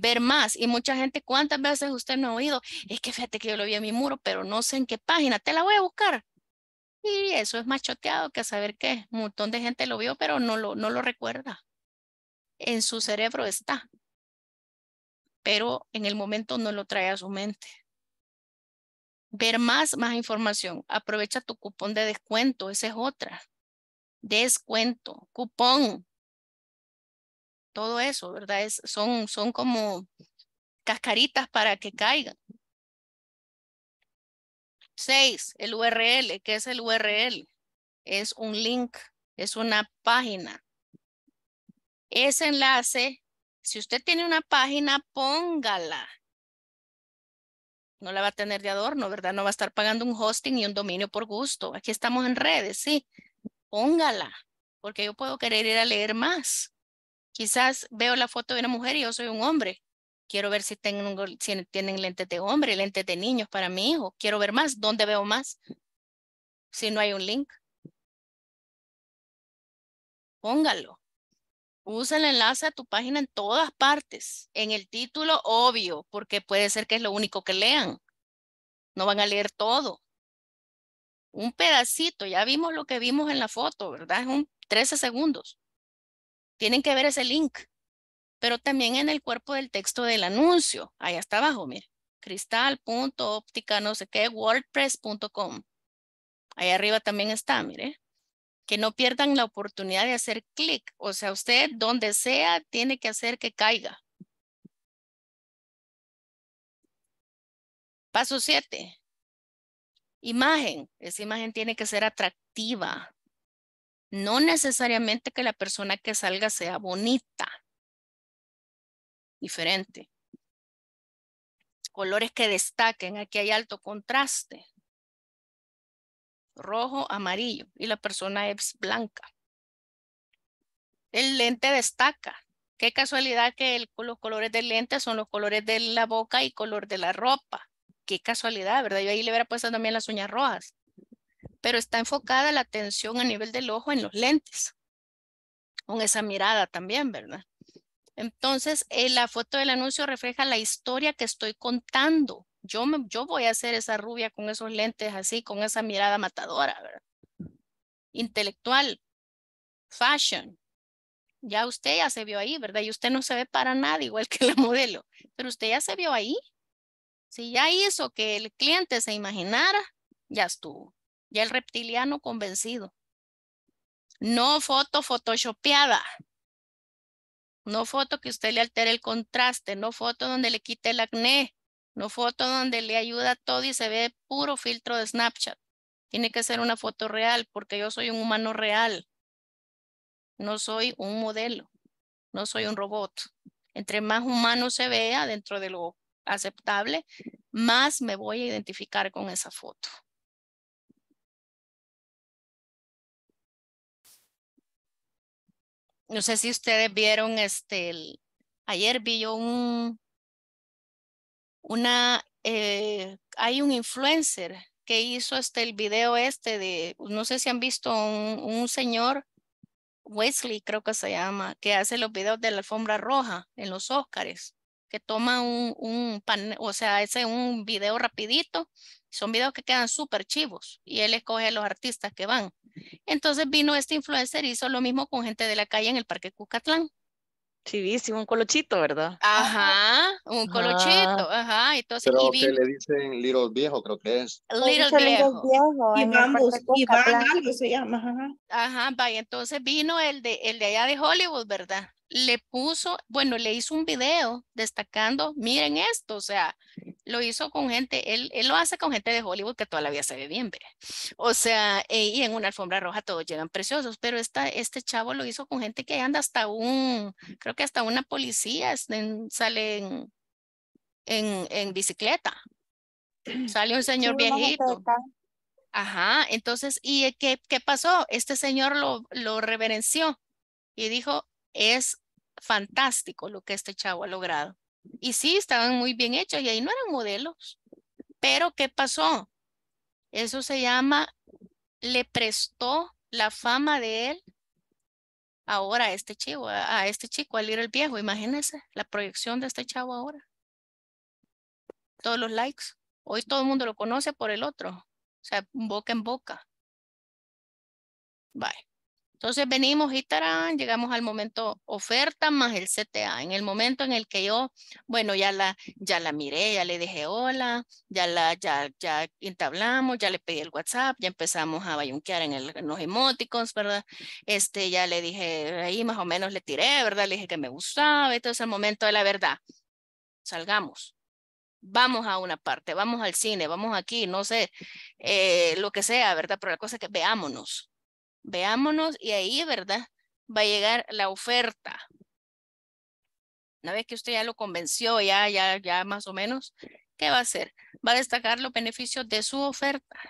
ver más. Y mucha gente, ¿cuántas veces usted no ha oído? Es que fíjate que yo lo vi en mi muro, pero no sé en qué página, te la voy a buscar. Y eso es más choteado que saber que un montón de gente lo vio, pero no lo, no lo recuerda. En su cerebro está, pero en el momento no lo trae a su mente. Ver más, más información. Aprovecha tu cupón de descuento, esa es otra. Descuento, cupón, todo eso, ¿verdad? Es, son, son como cascaritas para que caigan. Seis, el URL. ¿Qué es el URL? Es un link, es una página. Ese enlace, si usted tiene una página, póngala. No la va a tener de adorno, ¿verdad? No va a estar pagando un hosting y un dominio por gusto. Aquí estamos en redes, sí. Póngala, porque yo puedo querer ir a leer más. Quizás veo la foto de una mujer y yo soy un hombre. Quiero ver si, tienen lentes de hombre, lentes de niños para mi hijo. Quiero ver más. ¿Dónde veo más? Si no hay un link. Póngalo. Usa el enlace a tu página en todas partes. En el título, obvio, porque puede ser que es lo único que lean. No van a leer todo. Un pedacito, ya vimos lo que vimos en la foto, ¿verdad? Es un 13 segundos. Tienen que ver ese link, pero también en el cuerpo del texto del anuncio. Ahí está abajo, mire. Cristal.óptica, no sé qué, wordpress.com. Ahí arriba también está, mire. Que no pierdan la oportunidad de hacer clic. O sea, usted donde sea tiene que hacer que caiga. Paso 7. Imagen. Esa imagen tiene que ser atractiva. No necesariamente que la persona que salga sea bonita. Diferente. Colores que destaquen. Aquí hay alto contraste. Rojo, amarillo. Y la persona es blanca. El lente destaca. Qué casualidad que los colores del lente son los colores de la boca y color de la ropa. Qué casualidad, ¿verdad? Yo ahí le hubiera puesto también las uñas rojas pero está enfocada la atención a nivel del ojo en los lentes, con esa mirada también, ¿verdad? Entonces, eh, la foto del anuncio refleja la historia que estoy contando. Yo, me, yo voy a ser esa rubia con esos lentes así, con esa mirada matadora, ¿verdad? Intelectual, fashion. Ya usted ya se vio ahí, ¿verdad? Y usted no se ve para nada igual que la modelo, pero usted ya se vio ahí. Si ya hizo que el cliente se imaginara, ya estuvo ya el reptiliano convencido. No foto photoshopeada. No foto que usted le altere el contraste, no foto donde le quite el acné, no foto donde le ayuda todo y se ve puro filtro de Snapchat. Tiene que ser una foto real porque yo soy un humano real. No soy un modelo, no soy un robot. Entre más humano se vea dentro de lo aceptable, más me voy a identificar con esa foto. No sé si ustedes vieron, este, ayer vi yo un, una, eh, hay un influencer que hizo este, el video este de, no sé si han visto un, señor, Wesley creo que se llama, que hace los videos de la alfombra roja en los Óscares que toma un, un o sea, ese un video rapidito, son videos que quedan súper chivos y él escoge a los artistas que van. Entonces vino este influencer, y hizo lo mismo con gente de la calle en el Parque Cucatlán. sí un colochito, ¿verdad? Ajá, un colochito, ajá. Entonces, que le dicen Little Viejo, creo que es. Little, Viejo. y vamos se llama, ajá. Ajá, vaya, entonces vino el de, el de allá de Hollywood, ¿verdad? le puso, bueno, le hizo un video destacando, miren esto, o sea, lo hizo con gente, él, él lo hace con gente de Hollywood que toda la vida se ve bien, O sea, eh, y en una alfombra roja todos llegan preciosos, pero esta, este chavo lo hizo con gente que anda hasta un, creo que hasta una policía sale en, en, bicicleta, sale un señor viejito. Ajá, entonces, ¿y qué, qué pasó? Este señor lo, lo reverenció y dijo, es fantástico lo que este chavo ha logrado. Y sí, estaban muy bien hechos y ahí no eran modelos. Pero ¿qué pasó? Eso se llama, le prestó la fama de él ahora a este chico, a este chico, al ir el viejo. Imagínense la proyección de este chavo ahora. Todos los likes. Hoy todo el mundo lo conoce por el otro. O sea, boca en boca. Bye. Entonces venimos y tarán, llegamos al momento oferta más el CTA, en el momento en el que yo, bueno, ya la, ya la miré, ya le dije hola, ya la, ya, ya entablamos, ya le pedí el WhatsApp, ya empezamos a bayunquear en, los emoticons, ¿verdad? Este, ya le dije, ahí más o menos le tiré, ¿verdad? Le dije que me gustaba, entonces el momento de la verdad, salgamos vamos a una parte, vamos al cine, vamos aquí, no sé, eh, lo que sea, ¿verdad? Pero la cosa es que veámonos, Veámonos y ahí, ¿verdad? Va a llegar la oferta. Una vez que usted ya lo convenció, ya, ya, ya más o menos, ¿qué va a hacer? Va a destacar los beneficios de su oferta.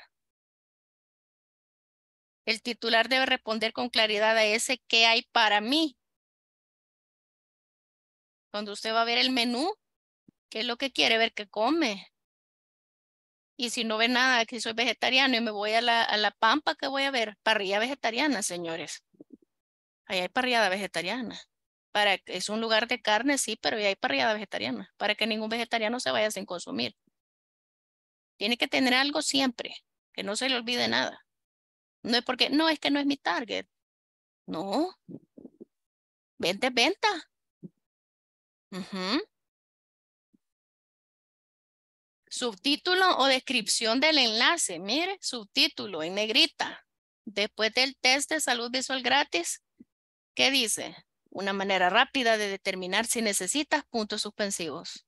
El titular debe responder con claridad a ese ¿qué hay para mí? Cuando usted va a ver el menú, ¿qué es lo que quiere ver que come? Y si no ve nada, que soy vegetariano y me voy a la, a la pampa, que voy a ver? Parrilla vegetariana, señores. Ahí hay parrillada vegetariana. Para, es un lugar de carne, sí, pero ahí hay parrillada vegetariana. Para que ningún vegetariano se vaya sin consumir. Tiene que tener algo siempre, que no se le olvide nada. No es porque, no, es que no es mi target. No. Vente, venta. Subtítulo o descripción del enlace. Mire, subtítulo en negrita. Después del test de salud visual gratis, ¿qué dice? Una manera rápida de determinar si necesitas puntos suspensivos.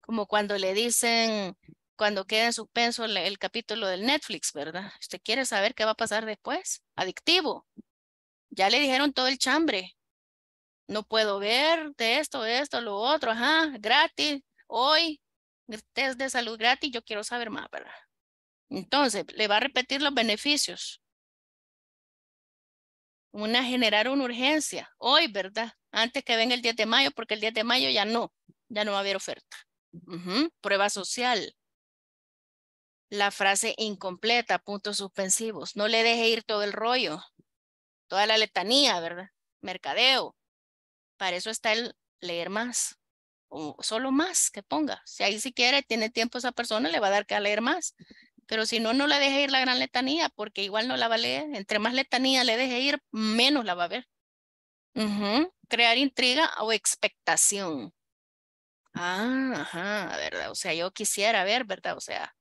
Como cuando le dicen, cuando queda en suspenso el, capítulo del Netflix, ¿verdad? Usted quiere saber qué va a pasar después. Adictivo. Ya le dijeron todo el chambre. No puedo ver de esto, de esto, lo otro, ajá, gratis, hoy, test de salud gratis, yo quiero saber más, ¿verdad? Entonces, le va a repetir los beneficios. Una, generar una urgencia hoy, ¿verdad? Antes que venga el 10 de mayo, porque el 10 de mayo ya no, ya no va a haber oferta. Prueba social. La frase incompleta, puntos suspensivos. No le deje ir todo el rollo, toda la letanía, ¿verdad? Mercadeo. Para eso está el leer más o solo más que ponga. Si ahí si quiere, tiene tiempo esa persona, le va a dar que leer más. Pero si no, no le deje ir la gran letanía, porque igual no la va a leer. Entre más letanía le deje ir, menos la va a ver. Crear intriga o expectación. Ah, ajá, ¿verdad? O sea, yo quisiera ver, ¿verdad? O sea,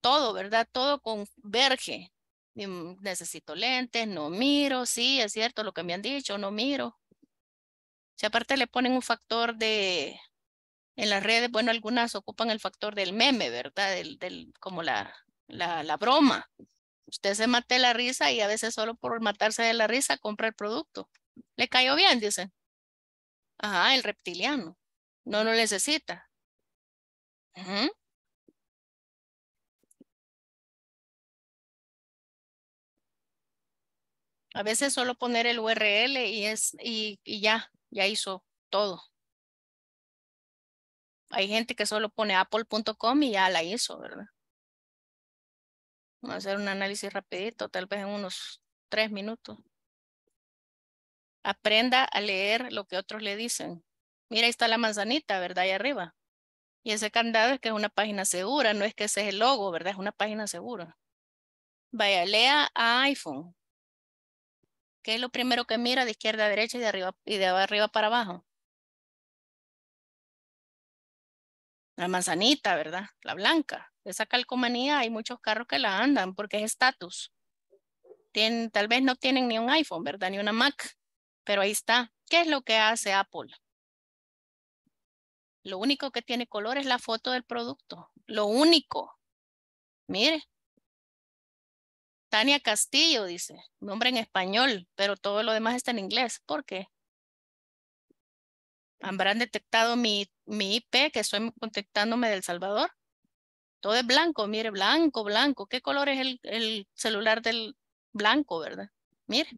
todo, ¿verdad? Todo converge. Necesito lentes, no miro, sí, es cierto lo que me han dicho, no miro. Si aparte le ponen un factor de, en las redes, bueno, algunas ocupan el factor del meme, ¿verdad? Del, del, como la, la, broma. Usted se mate la risa y a veces solo por matarse de la risa compra el producto. Le cayó bien, dicen. Ajá, el reptiliano. No lo necesita. A veces solo poner el URL y, es, y, y ya, ya hizo todo. Hay gente que solo pone apple.com y ya la hizo, ¿verdad? Vamos a hacer un análisis rapidito, tal vez en unos tres minutos. Aprenda a leer lo que otros le dicen. Mira, ahí está la manzanita, ¿verdad? Ahí arriba. Y ese candado es que es una página segura, no es que ese es el logo, ¿verdad? Es una página segura. Vaya, lea a iPhone. ¿Qué es lo primero que mira de izquierda a derecha y de arriba, y de arriba para abajo? La manzanita, ¿verdad? La blanca. Esa calcomanía hay muchos carros que la andan porque es estatus. Tal vez no tienen ni un iPhone, ¿verdad? Ni una Mac, pero ahí está. ¿Qué es lo que hace Apple? Lo único que tiene color es la foto del producto. Lo único. Mire, Tania Castillo dice, nombre en español, pero todo lo demás está en inglés. ¿Por qué? ¿Habrán detectado mi, mi IP que estoy contactándome del Salvador? Todo es blanco, mire, blanco, blanco. ¿Qué color es el, el celular del blanco, verdad? Mire.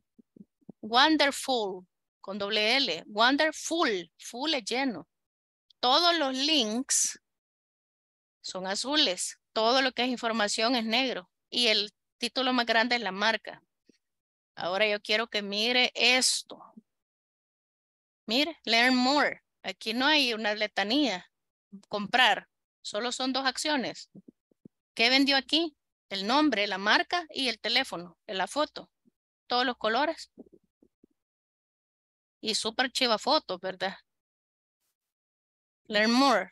Wonderful, con doble L. Wonderful, full es lleno. Todos los links son azules. Todo lo que es información es negro. Y el título más grande es la marca. Ahora yo quiero que mire esto. Mire, learn more. Aquí no hay una letanía. Comprar. Solo son dos acciones. ¿Qué vendió aquí? El nombre, la marca y el teléfono, la foto. Todos los colores. Y super chiva foto, ¿verdad? Learn more.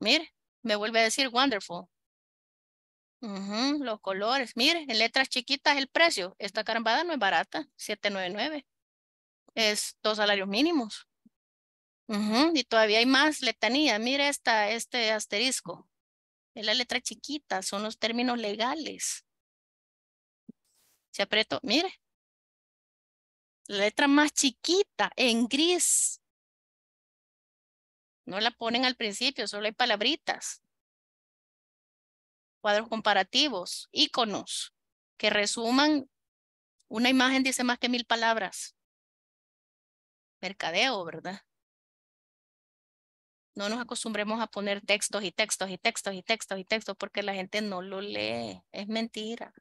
Mire, me vuelve a decir wonderful los colores. Mire, en letras chiquitas el precio. Esta carambada no es barata, 799. Es dos salarios mínimos. y todavía hay más letanía. Mire esta, este asterisco. Es la letra chiquita, son los términos legales. Se apretó, mire. La letra más chiquita, en gris. No la ponen al principio, solo hay palabritas cuadros comparativos, iconos que resuman una imagen dice más que mil palabras. Mercadeo, ¿verdad? No nos acostumbremos a poner textos y textos y textos y textos y textos porque la gente no lo lee. Es mentira.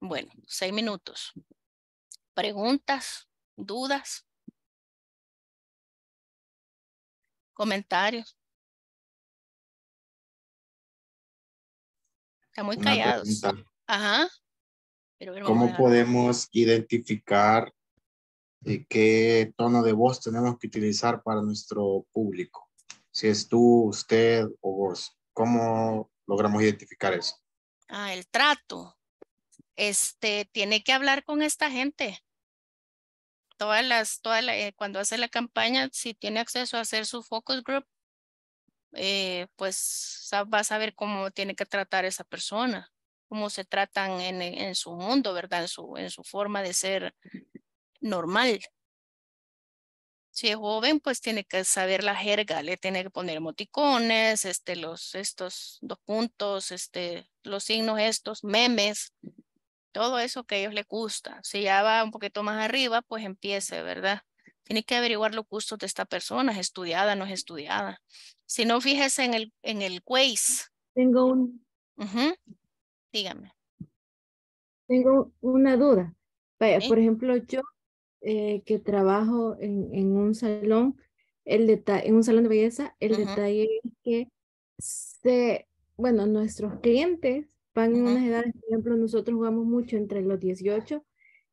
Bueno, seis minutos. Preguntas, dudas, comentarios. Están muy callados. Ajá. ¿Cómo podemos identificar eh, qué tono de voz tenemos que utilizar para nuestro público? Si es tú, usted o vos. ¿Cómo logramos identificar eso? Ah, el trato. Este, tiene que hablar con esta gente. Todas las, eh, cuando hace la campaña, si tiene acceso a hacer su focus group, eh, pues va a saber cómo tiene que tratar esa persona, cómo se tratan en, su mundo, ¿verdad? En su, en su forma de ser normal. Si es joven, pues tiene que saber la jerga, le tiene que poner emoticones, este, los, estos dos puntos, este, los signos estos, memes, todo eso que a ellos les gusta. Si ya va un poquito más arriba, pues empiece, ¿verdad? Tiene que averiguar los gustos de esta persona, es estudiada, no es estudiada. Si no, fíjese en el, en el Waze. Tengo un... Dígame. Tengo una duda. Por ejemplo, yo eh, que trabajo en, en, un salón, el detalle, en un salón de belleza, el detalle es que bueno, nuestros clientes van en unas edades, por ejemplo, nosotros jugamos mucho entre los 18,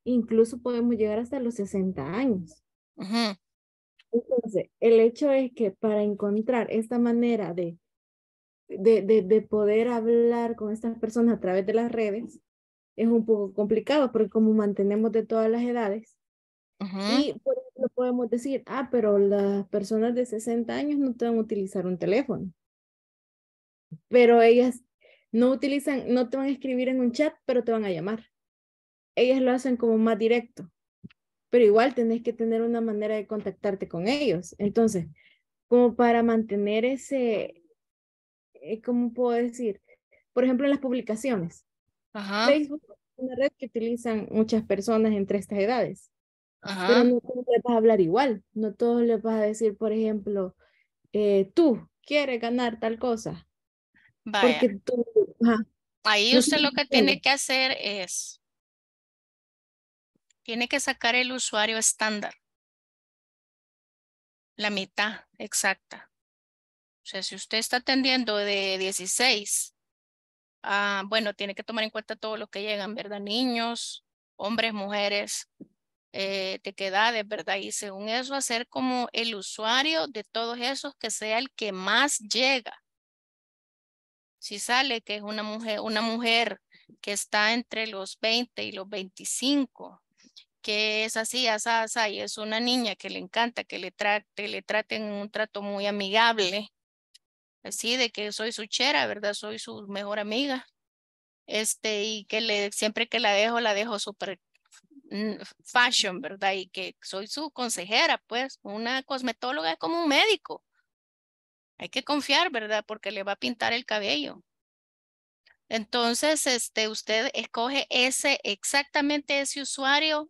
incluso podemos llegar hasta los 60 años. Entonces, el hecho es que para encontrar esta manera de, de, de, poder hablar con estas personas a través de las redes es un poco complicado porque como mantenemos de todas las edades, y por ejemplo podemos decir, ah, pero las personas de 60 años no te van a utilizar un teléfono, pero ellas no utilizan, no te van a escribir en un chat, pero te van a llamar. Ellas lo hacen como más directo pero igual tenés que tener una manera de contactarte con ellos. Entonces, como para mantener ese, eh, ¿cómo puedo decir? Por ejemplo, en las publicaciones. Facebook es una red que utilizan muchas personas entre estas edades. Pero no todos les vas a hablar igual, no todos les vas a decir, por ejemplo, eh, tú quieres ganar tal cosa. Vaya. Porque tú, Ahí usted lo que tiene que hacer es tiene que sacar el usuario estándar. La mitad exacta. O sea, si usted está atendiendo de 16, ah, bueno, tiene que tomar en cuenta todos los que llegan, ¿verdad? Niños, hombres, mujeres, eh, de qué edades, ¿verdad? Y según eso, hacer como el usuario de todos esos que sea el que más llega. Si sale que es una mujer, una mujer que está entre los 20 y los 25, que es así, asa, asa, y es una niña que le encanta que le, trate, le traten un trato muy amigable, así de que soy su chera, ¿verdad? Soy su mejor amiga, este, y que le, siempre que la dejo, la dejo super mm, fashion, ¿verdad? Y que soy su consejera, pues, una cosmetóloga es como un médico. Hay que confiar, ¿verdad? Porque le va a pintar el cabello. Entonces, este, usted escoge ese, exactamente ese usuario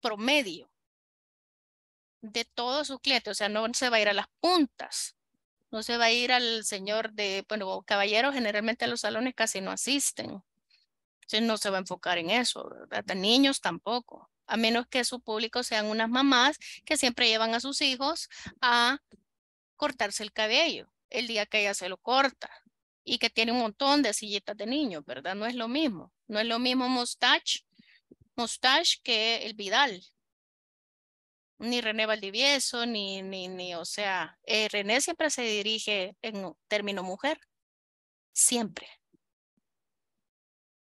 promedio de todos sus clientes, o sea, no se va a ir a las puntas, no se va a ir al señor de, bueno, caballeros generalmente a los salones casi no asisten, no se va a enfocar en eso, ¿verdad? niños tampoco, a menos que su público sean unas mamás que siempre llevan a sus hijos a cortarse el cabello el día que ella se lo corta y que tiene un montón de sillitas de niños, ¿verdad? No es lo mismo, no es lo mismo mustache Mustache que el Vidal. Ni René Valdivieso, ni, ni, ni, o sea, eh, René siempre se dirige en término mujer. Siempre.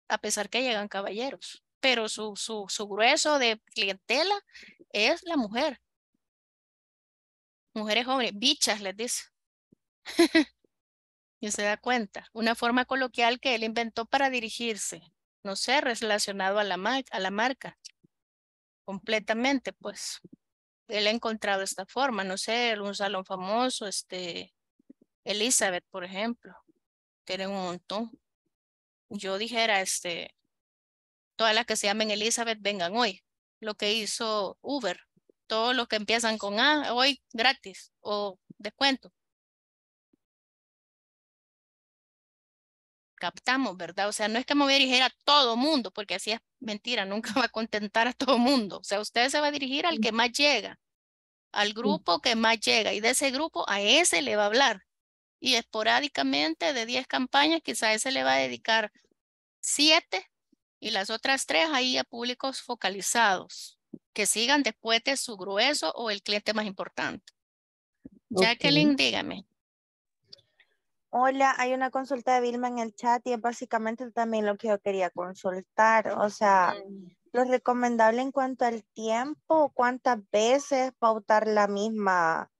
A pesar que llegan caballeros. Pero su, su, su grueso de clientela es la mujer. Mujeres jóvenes, bichas les dice. y se da cuenta. Una forma coloquial que él inventó para dirigirse no sé, relacionado a la, a la marca. Completamente, pues. Él ha encontrado esta forma, no sé, un salón famoso, este, Elizabeth, por ejemplo. Tienen un montón. Yo dijera, este, todas las que se llamen Elizabeth vengan hoy. Lo que hizo Uber, todos los que empiezan con A, hoy gratis o descuento. captamos, ¿verdad? O sea, no es que me voy a dirigir a todo mundo, porque así es mentira, nunca va a contentar a todo mundo. O sea, usted se va a dirigir al que más llega, al grupo que más llega, y de ese grupo a ese le va a hablar. Y esporádicamente de 10 campañas, quizá ese le va a dedicar 7 y las otras 3 ahí a públicos focalizados, que sigan después de su grueso o el cliente más importante. Jacqueline, dígame. Hola, hay una consulta de Vilma en el chat y es básicamente también lo que yo quería consultar. O sea, mm. lo recomendable en cuanto al tiempo, cuántas veces pautar la misma,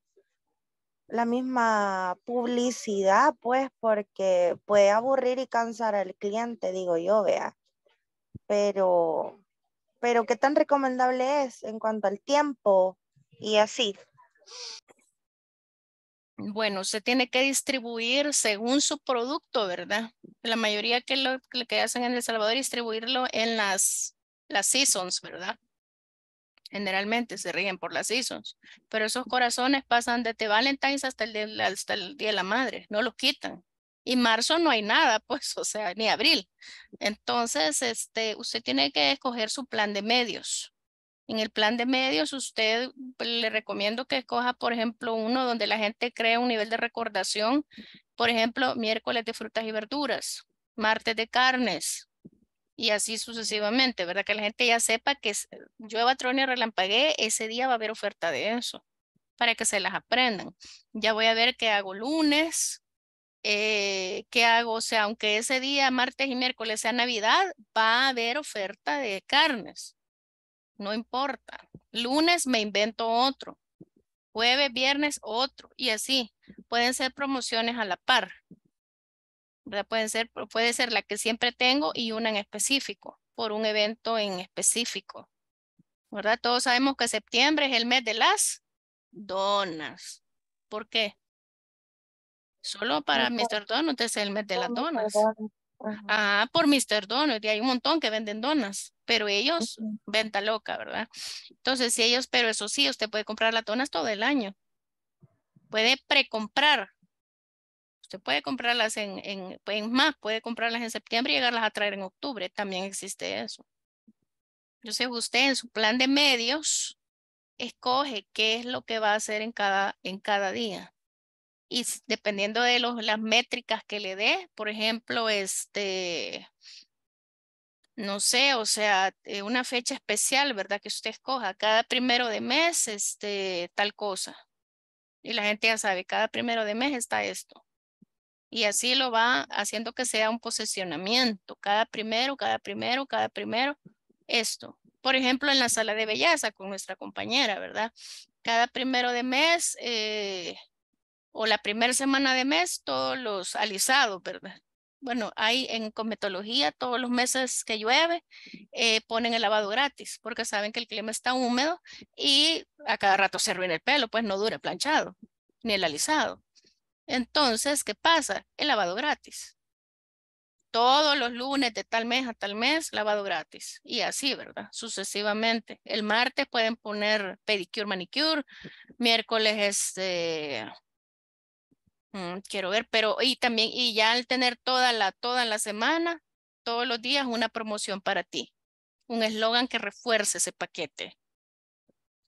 la misma publicidad, pues, porque puede aburrir y cansar al cliente, digo yo, vea. Pero, pero qué tan recomendable es en cuanto al tiempo y así bueno, se tiene que distribuir según su producto, ¿verdad? La mayoría que lo que hacen en El Salvador distribuirlo en las, las seasons, ¿verdad? Generalmente se ríen por las seasons, pero esos corazones pasan desde Valentine's hasta el, día, hasta el Día de la Madre, no los quitan. Y marzo no hay nada, pues, o sea, ni abril. Entonces, este, usted tiene que escoger su plan de medios. En el plan de medios, usted pues, le recomiendo que escoja, por ejemplo, uno donde la gente crea un nivel de recordación. Por ejemplo, miércoles de frutas y verduras, martes de carnes y así sucesivamente, ¿verdad? Que la gente ya sepa que llueva, y Relampagué, ese día va a haber oferta de eso para que se las aprendan. Ya voy a ver qué hago lunes, eh, qué hago, o sea, aunque ese día, martes y miércoles sea Navidad, va a haber oferta de carnes no importa. Lunes me invento otro, jueves, viernes otro y así. Pueden ser promociones a la par. Pueden ser, puede ser la que siempre tengo y una en específico, por un evento en específico. ¿Verdad? Todos sabemos que septiembre es el mes de las donas. ¿Por qué? Solo para Mr. Donut es el mes de las donas. Ah, por Mr. Donut Y hay un montón que venden donas pero ellos, venta loca, ¿verdad? Entonces, si ellos, pero eso sí, usted puede comprar latonas todo el año. Puede precomprar. Usted puede comprarlas en, en, en más, puede comprarlas en septiembre y llegarlas a traer en octubre. También existe eso. Entonces, usted en su plan de medios escoge qué es lo que va a hacer en cada, en cada día. Y dependiendo de los, las métricas que le dé, por ejemplo, este, no sé, o sea, eh, una fecha especial, ¿verdad? Que usted escoja, cada primero de mes, este, tal cosa. Y la gente ya sabe, cada primero de mes está esto. Y así lo va haciendo que sea un posicionamiento cada primero, cada primero, cada primero, esto. Por ejemplo, en la sala de belleza con nuestra compañera, ¿verdad? Cada primero de mes eh, o la primera semana de mes, todos los alisados, ¿verdad? bueno, hay en cosmetología todos los meses que llueve, eh, ponen el lavado gratis porque saben que el clima está húmedo y a cada rato se arruina el pelo, pues no dura planchado ni el alisado. Entonces, ¿qué pasa? El lavado gratis. Todos los lunes de tal mes a tal mes, lavado gratis. Y así, ¿verdad? Sucesivamente. El martes pueden poner pedicure, manicure. Miércoles es este, Mm, quiero ver, pero y también, y ya al tener toda la, toda la semana, todos los días, una promoción para ti. Un eslogan que refuerce ese paquete.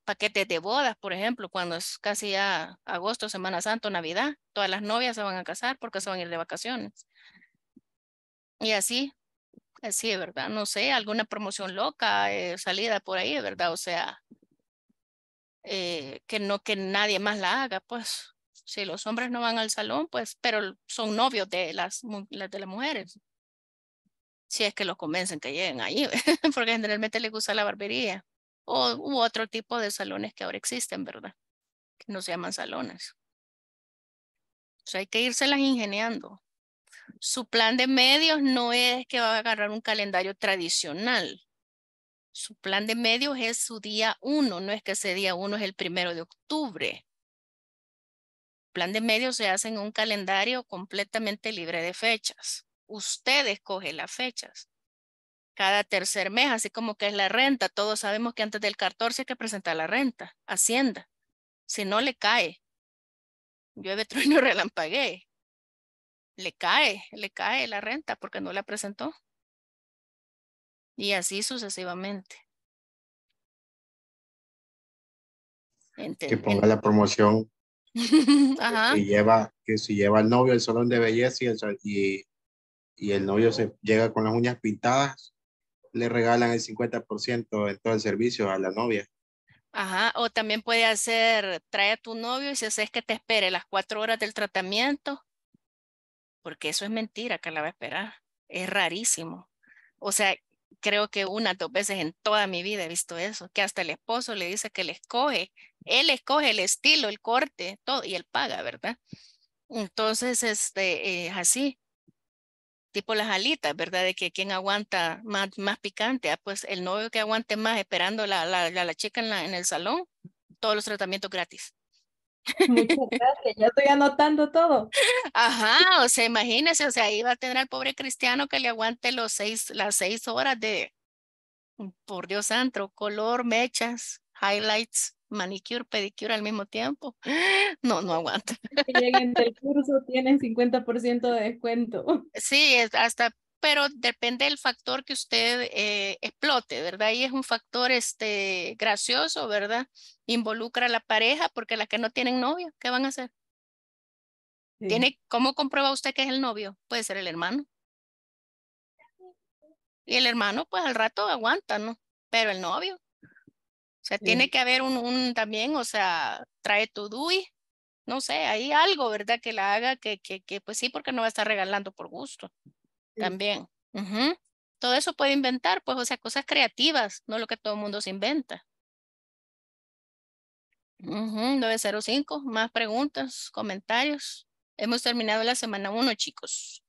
Paquetes de bodas, por ejemplo, cuando es casi ya agosto, Semana Santa, Navidad, todas las novias se van a casar porque se van a ir de vacaciones. Y así, así, ¿verdad? No sé, alguna promoción loca, eh, salida por ahí, ¿verdad? O sea, eh, que no que nadie más la haga, pues si los hombres no van al salón, pues, pero son novios de las, de las mujeres. Si es que los convencen que lleguen ahí, porque generalmente les gusta la barbería o u otro tipo de salones que ahora existen, ¿verdad? Que no se llaman salones. O sea, hay que las ingeniando. Su plan de medios no es que va a agarrar un calendario tradicional. Su plan de medios es su día uno, no es que ese día uno es el primero de octubre plan de medios se hace en un calendario completamente libre de fechas. Usted escoge las fechas. Cada tercer mes, así como que es la renta, todos sabemos que antes del 14 hay que presentar la renta, Hacienda. Si no le cae, llueve trueno relampague. Le cae, le cae la renta porque no la presentó. Y así sucesivamente. que ponga la promoción Ajá. lleva, que si lleva el novio al salón de belleza y el, y, el novio se llega con las uñas pintadas, le regalan el 50% de todo el servicio a la novia. Ajá, o también puede hacer, trae a tu novio y si haces que te espere las cuatro horas del tratamiento, porque eso es mentira que la va a esperar, es rarísimo. O sea, creo que una, dos veces en toda mi vida he visto eso, que hasta el esposo le dice que le escoge, él escoge el estilo, el corte, todo, y él paga, ¿verdad? Entonces, este, es así, tipo las alitas, ¿verdad? De que quien aguanta más, más picante, ah, pues el novio que aguante más esperando la, la, chica en, en el salón, todos los tratamientos gratis. Muchas gracias, ya estoy anotando todo. Ajá, o sea, imagínese, o sea, ahí va a tener al pobre cristiano que le aguante los seis, las seis horas de, por Dios santo, color, mechas, highlights, manicure, pedicure al mismo tiempo. No, no aguanta. Que lleguen del curso tienen 50% de descuento. Sí, es hasta, pero depende del factor que usted eh, explote, ¿verdad? Y es un factor este, gracioso, ¿verdad? involucra a la pareja, porque las que no tienen novio, ¿qué van a hacer? ¿Tiene, ¿Cómo comprueba usted que es el novio? Puede ser el hermano. Y el hermano, pues al rato aguanta, ¿no? Pero el novio. O sea, tiene que haber un, también, o sea, trae tu y, no sé, hay algo, ¿verdad? Que la haga, que, que, que pues sí, porque no va a estar regalando por gusto. También. Todo eso puede inventar, pues, o sea, cosas creativas, no lo que todo el mundo se inventa. 905, más preguntas, comentarios. Hemos terminado la semana 1, chicos.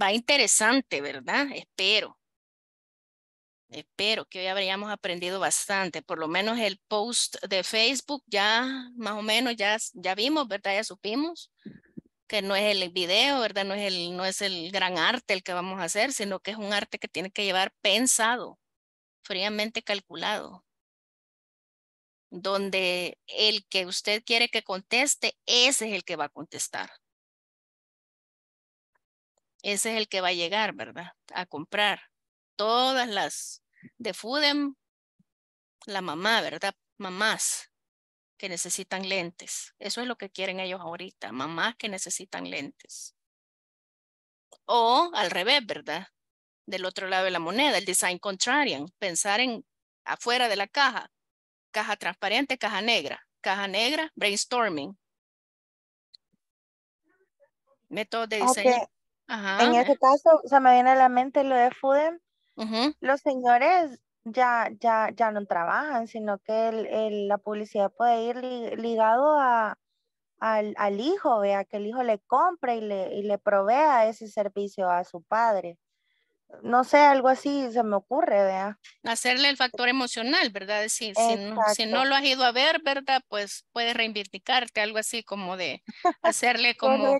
Va interesante, ¿verdad? Espero. Espero que hoy habríamos aprendido bastante, por lo menos el post de Facebook ya más o menos ya, ya vimos, ¿verdad? Ya supimos que no es el video, ¿verdad? No es el, no es el gran arte el que vamos a hacer, sino que es un arte que tiene que llevar pensado, fríamente calculado donde el que usted quiere que conteste, ese es el que va a contestar. Ese es el que va a llegar, ¿verdad? A comprar todas las de Fudem, la mamá, ¿verdad? Mamás que necesitan lentes. Eso es lo que quieren ellos ahorita, mamás que necesitan lentes. O al revés, ¿verdad? Del otro lado de la moneda, el design contrarian, pensar en afuera de la caja, caja transparente, caja negra, caja negra, brainstorming. Método de diseño. En este caso, se me viene a la mente lo de FUDEM. Los señores ya, ya, ya no trabajan, sino que la publicidad puede ir ligado a, al, hijo, vea, que el hijo le compre y le, y le provea ese servicio a su padre no sé, algo así se me ocurre, vea. Hacerle el factor emocional, ¿verdad? Decir, si no, no, lo has ido a ver, ¿verdad? Pues puedes reivindicarte, algo así como de hacerle como,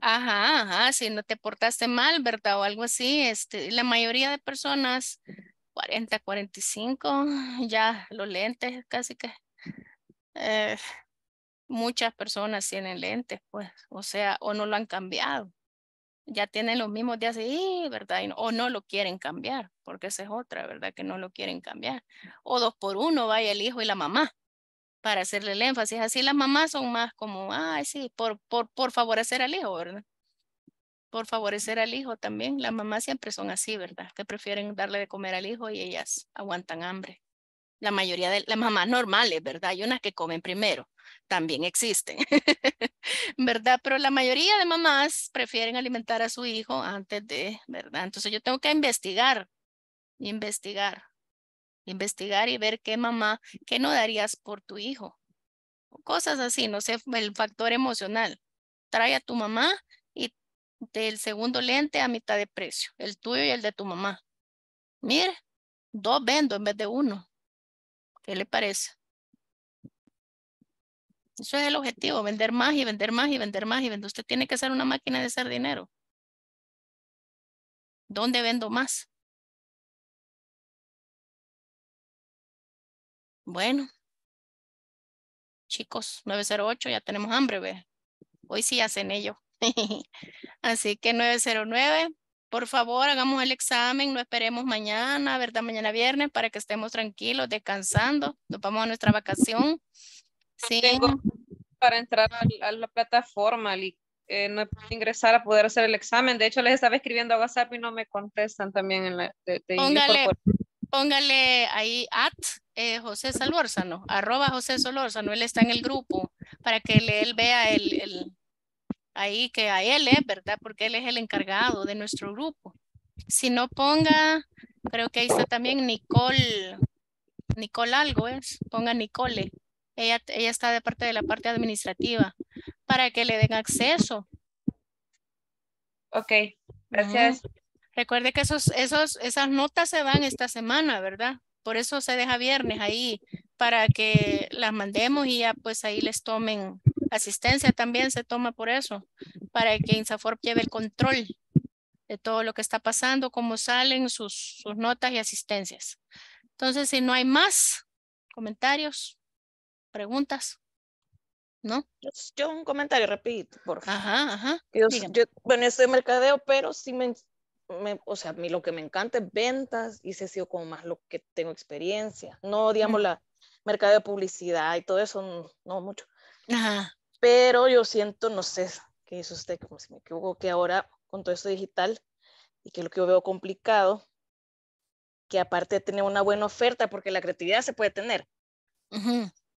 ajá, ajá, si no te portaste mal, ¿verdad? O algo así, este, la mayoría de personas, 40, 45, ya los lentes casi que, eh, muchas personas tienen lentes, pues, o sea, o no lo han cambiado ya tienen los mismos días y, ¿verdad? o no lo quieren cambiar, porque esa es otra, ¿verdad? Que no lo quieren cambiar. O dos por uno, vaya el hijo y la mamá, para hacerle el énfasis. Así las mamás son más como, ay, sí, por, por, por favorecer al hijo, ¿verdad? Por favorecer al hijo también. Las mamás siempre son así, ¿verdad? Que prefieren darle de comer al hijo y ellas aguantan hambre la mayoría de las mamás normales, ¿verdad? Hay unas que comen primero, también existen, ¿verdad? Pero la mayoría de mamás prefieren alimentar a su hijo antes de, ¿verdad? Entonces yo tengo que investigar, investigar, investigar y ver qué mamá, qué no darías por tu hijo. Cosas así, no sé, el factor emocional. Trae a tu mamá y del segundo lente a mitad de precio, el tuyo y el de tu mamá. Mire, dos vendo en vez de uno ¿Qué le parece? Eso es el objetivo, vender más y vender más y vender más y vender. Usted tiene que ser una máquina de hacer dinero. ¿Dónde vendo más? Bueno, chicos, 908, ya tenemos hambre, Hoy sí hacen ello. Así que 909, por favor, hagamos el examen, no esperemos mañana, ¿verdad? Mañana viernes para que estemos tranquilos, descansando, nos vamos a nuestra vacación. Sí. Tengo para entrar a la plataforma, eh, no puedo ingresar a poder hacer el examen. De hecho, les estaba escribiendo a WhatsApp y no me contestan también en la... póngale, póngale ahí at eh, José Salórzano, arroba José Solórzano, él está en el grupo para que él vea el ahí que a él es, eh, ¿verdad? Porque él es el encargado de nuestro grupo. Si no ponga, creo que ahí está también Nicole, Nicole algo es, ¿eh? ponga Nicole. Ella, ella está de parte de la parte administrativa para que le den acceso. Ok, gracias. Recuerde que esos, esos, esas notas se van esta semana, ¿verdad? Por eso se deja viernes ahí, para que las mandemos y ya pues ahí les tomen asistencia también se toma por eso, para que INSAFORP lleve el control de todo lo que está pasando, cómo salen sus, sus notas y asistencias. Entonces, si no hay más comentarios, preguntas, ¿no? Yo, un comentario, repito, por favor. Ajá, ajá. Yo, bueno, estoy mercadeo, pero sí me, o sea, a mí lo que me encanta es ventas y se sido como más lo que tengo experiencia. No, digamos, la mercadeo, publicidad y todo eso, no, no mucho. Ajá pero yo siento, no sé, que es usted, como si me equivoco, que ahora con todo esto digital y que lo que yo veo complicado, que aparte de tener una buena oferta, porque la creatividad se puede tener,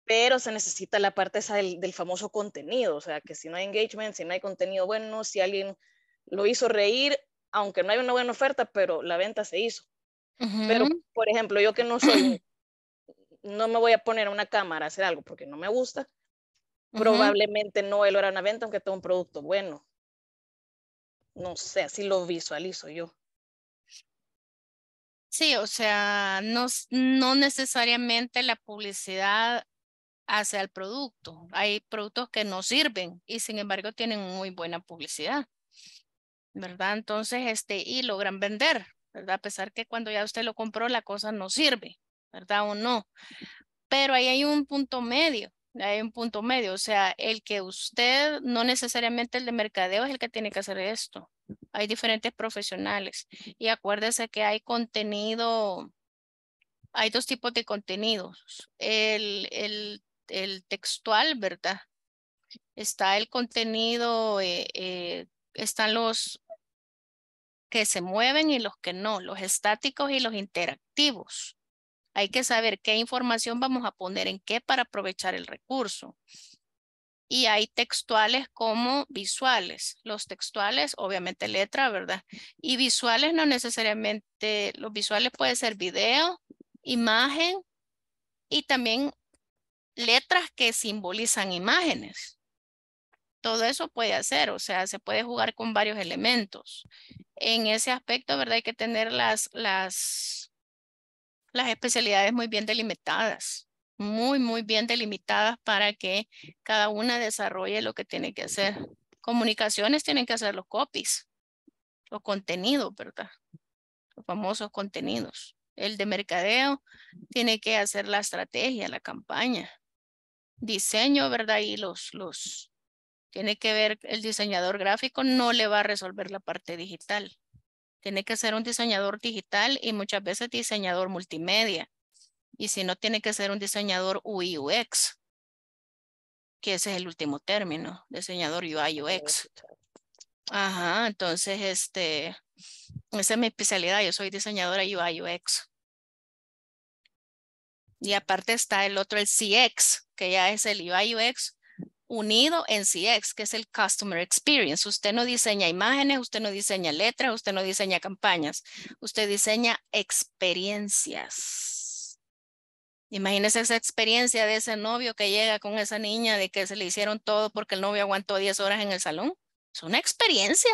pero se necesita la parte esa del, famoso contenido, o sea, que si no hay engagement, si no hay contenido bueno, si alguien lo hizo reír, aunque no hay una buena oferta, pero la venta se hizo. Pero, por ejemplo, yo que no soy, no me voy a poner a una cámara a hacer algo porque no me gusta, Probablemente no lo harán a venta, aunque todo un producto bueno. No sé, así lo visualizo yo. Sí, o sea, no, no necesariamente la publicidad hace al producto. Hay productos que no sirven y sin embargo tienen muy buena publicidad, ¿verdad? Entonces, este, y logran vender, ¿verdad? A pesar que cuando ya usted lo compró, la cosa no sirve, ¿verdad? O no. Pero ahí hay un punto medio, hay un punto medio, o sea, el que usted, no necesariamente el de mercadeo es el que tiene que hacer esto. Hay diferentes profesionales y acuérdese que hay contenido, hay dos tipos de contenidos. El, textual, ¿verdad? Está el contenido, eh, eh, están los que se mueven y los que no, los estáticos y los interactivos. Hay que saber qué información vamos a poner en qué para aprovechar el recurso. Y hay textuales como visuales. Los textuales, obviamente letra, ¿verdad? Y visuales no necesariamente, los visuales puede ser video, imagen y también letras que simbolizan imágenes. Todo eso puede hacer, o sea, se puede jugar con varios elementos. En ese aspecto, ¿verdad? Hay que tener las, las las especialidades muy bien delimitadas, muy, muy bien delimitadas para que cada una desarrolle lo que tiene que hacer. Comunicaciones tienen que hacer los copies, los contenidos, ¿verdad? Los famosos contenidos. El de mercadeo tiene que hacer la estrategia, la campaña. Diseño, ¿verdad? Y los, los, tiene que ver, el diseñador gráfico no le va a resolver la parte digital. Tiene que ser un diseñador digital y muchas veces diseñador multimedia. Y si no, tiene que ser un diseñador UI UX, que ese es el último término, diseñador UI UX. Ajá, entonces, este, esa es mi especialidad, yo soy diseñadora UI UX. Y aparte está el otro, el CX, que ya es el UI UX unido en CX, que es el Customer Experience. Usted no diseña imágenes, usted no diseña letras, usted no diseña campañas, usted diseña experiencias. Imagínese esa experiencia de ese novio que llega con esa niña de que se le hicieron todo porque el novio aguantó 10 horas en el salón. Es una experiencia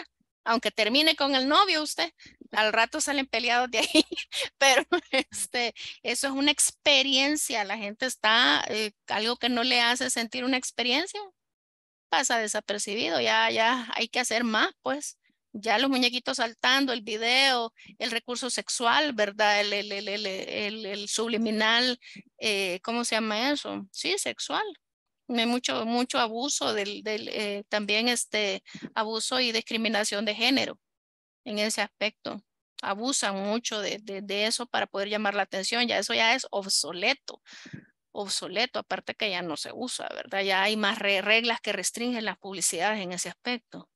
aunque termine con el novio usted, al rato salen peleados de ahí, pero este, eso es una experiencia, la gente está, eh, algo que no le hace sentir una experiencia, pasa desapercibido, ya, ya hay que hacer más, pues. Ya los muñequitos saltando, el video, el recurso sexual, ¿verdad? El, el, subliminal, eh, ¿cómo se llama eso? Sí, sexual, mucho, mucho abuso del, del eh, también este abuso y discriminación de género en ese aspecto. Abusan mucho de, de, eso para poder llamar la atención. Ya eso ya es obsoleto, obsoleto, aparte que ya no se usa, ¿verdad? Ya hay más reglas que restringen las publicidades en ese aspecto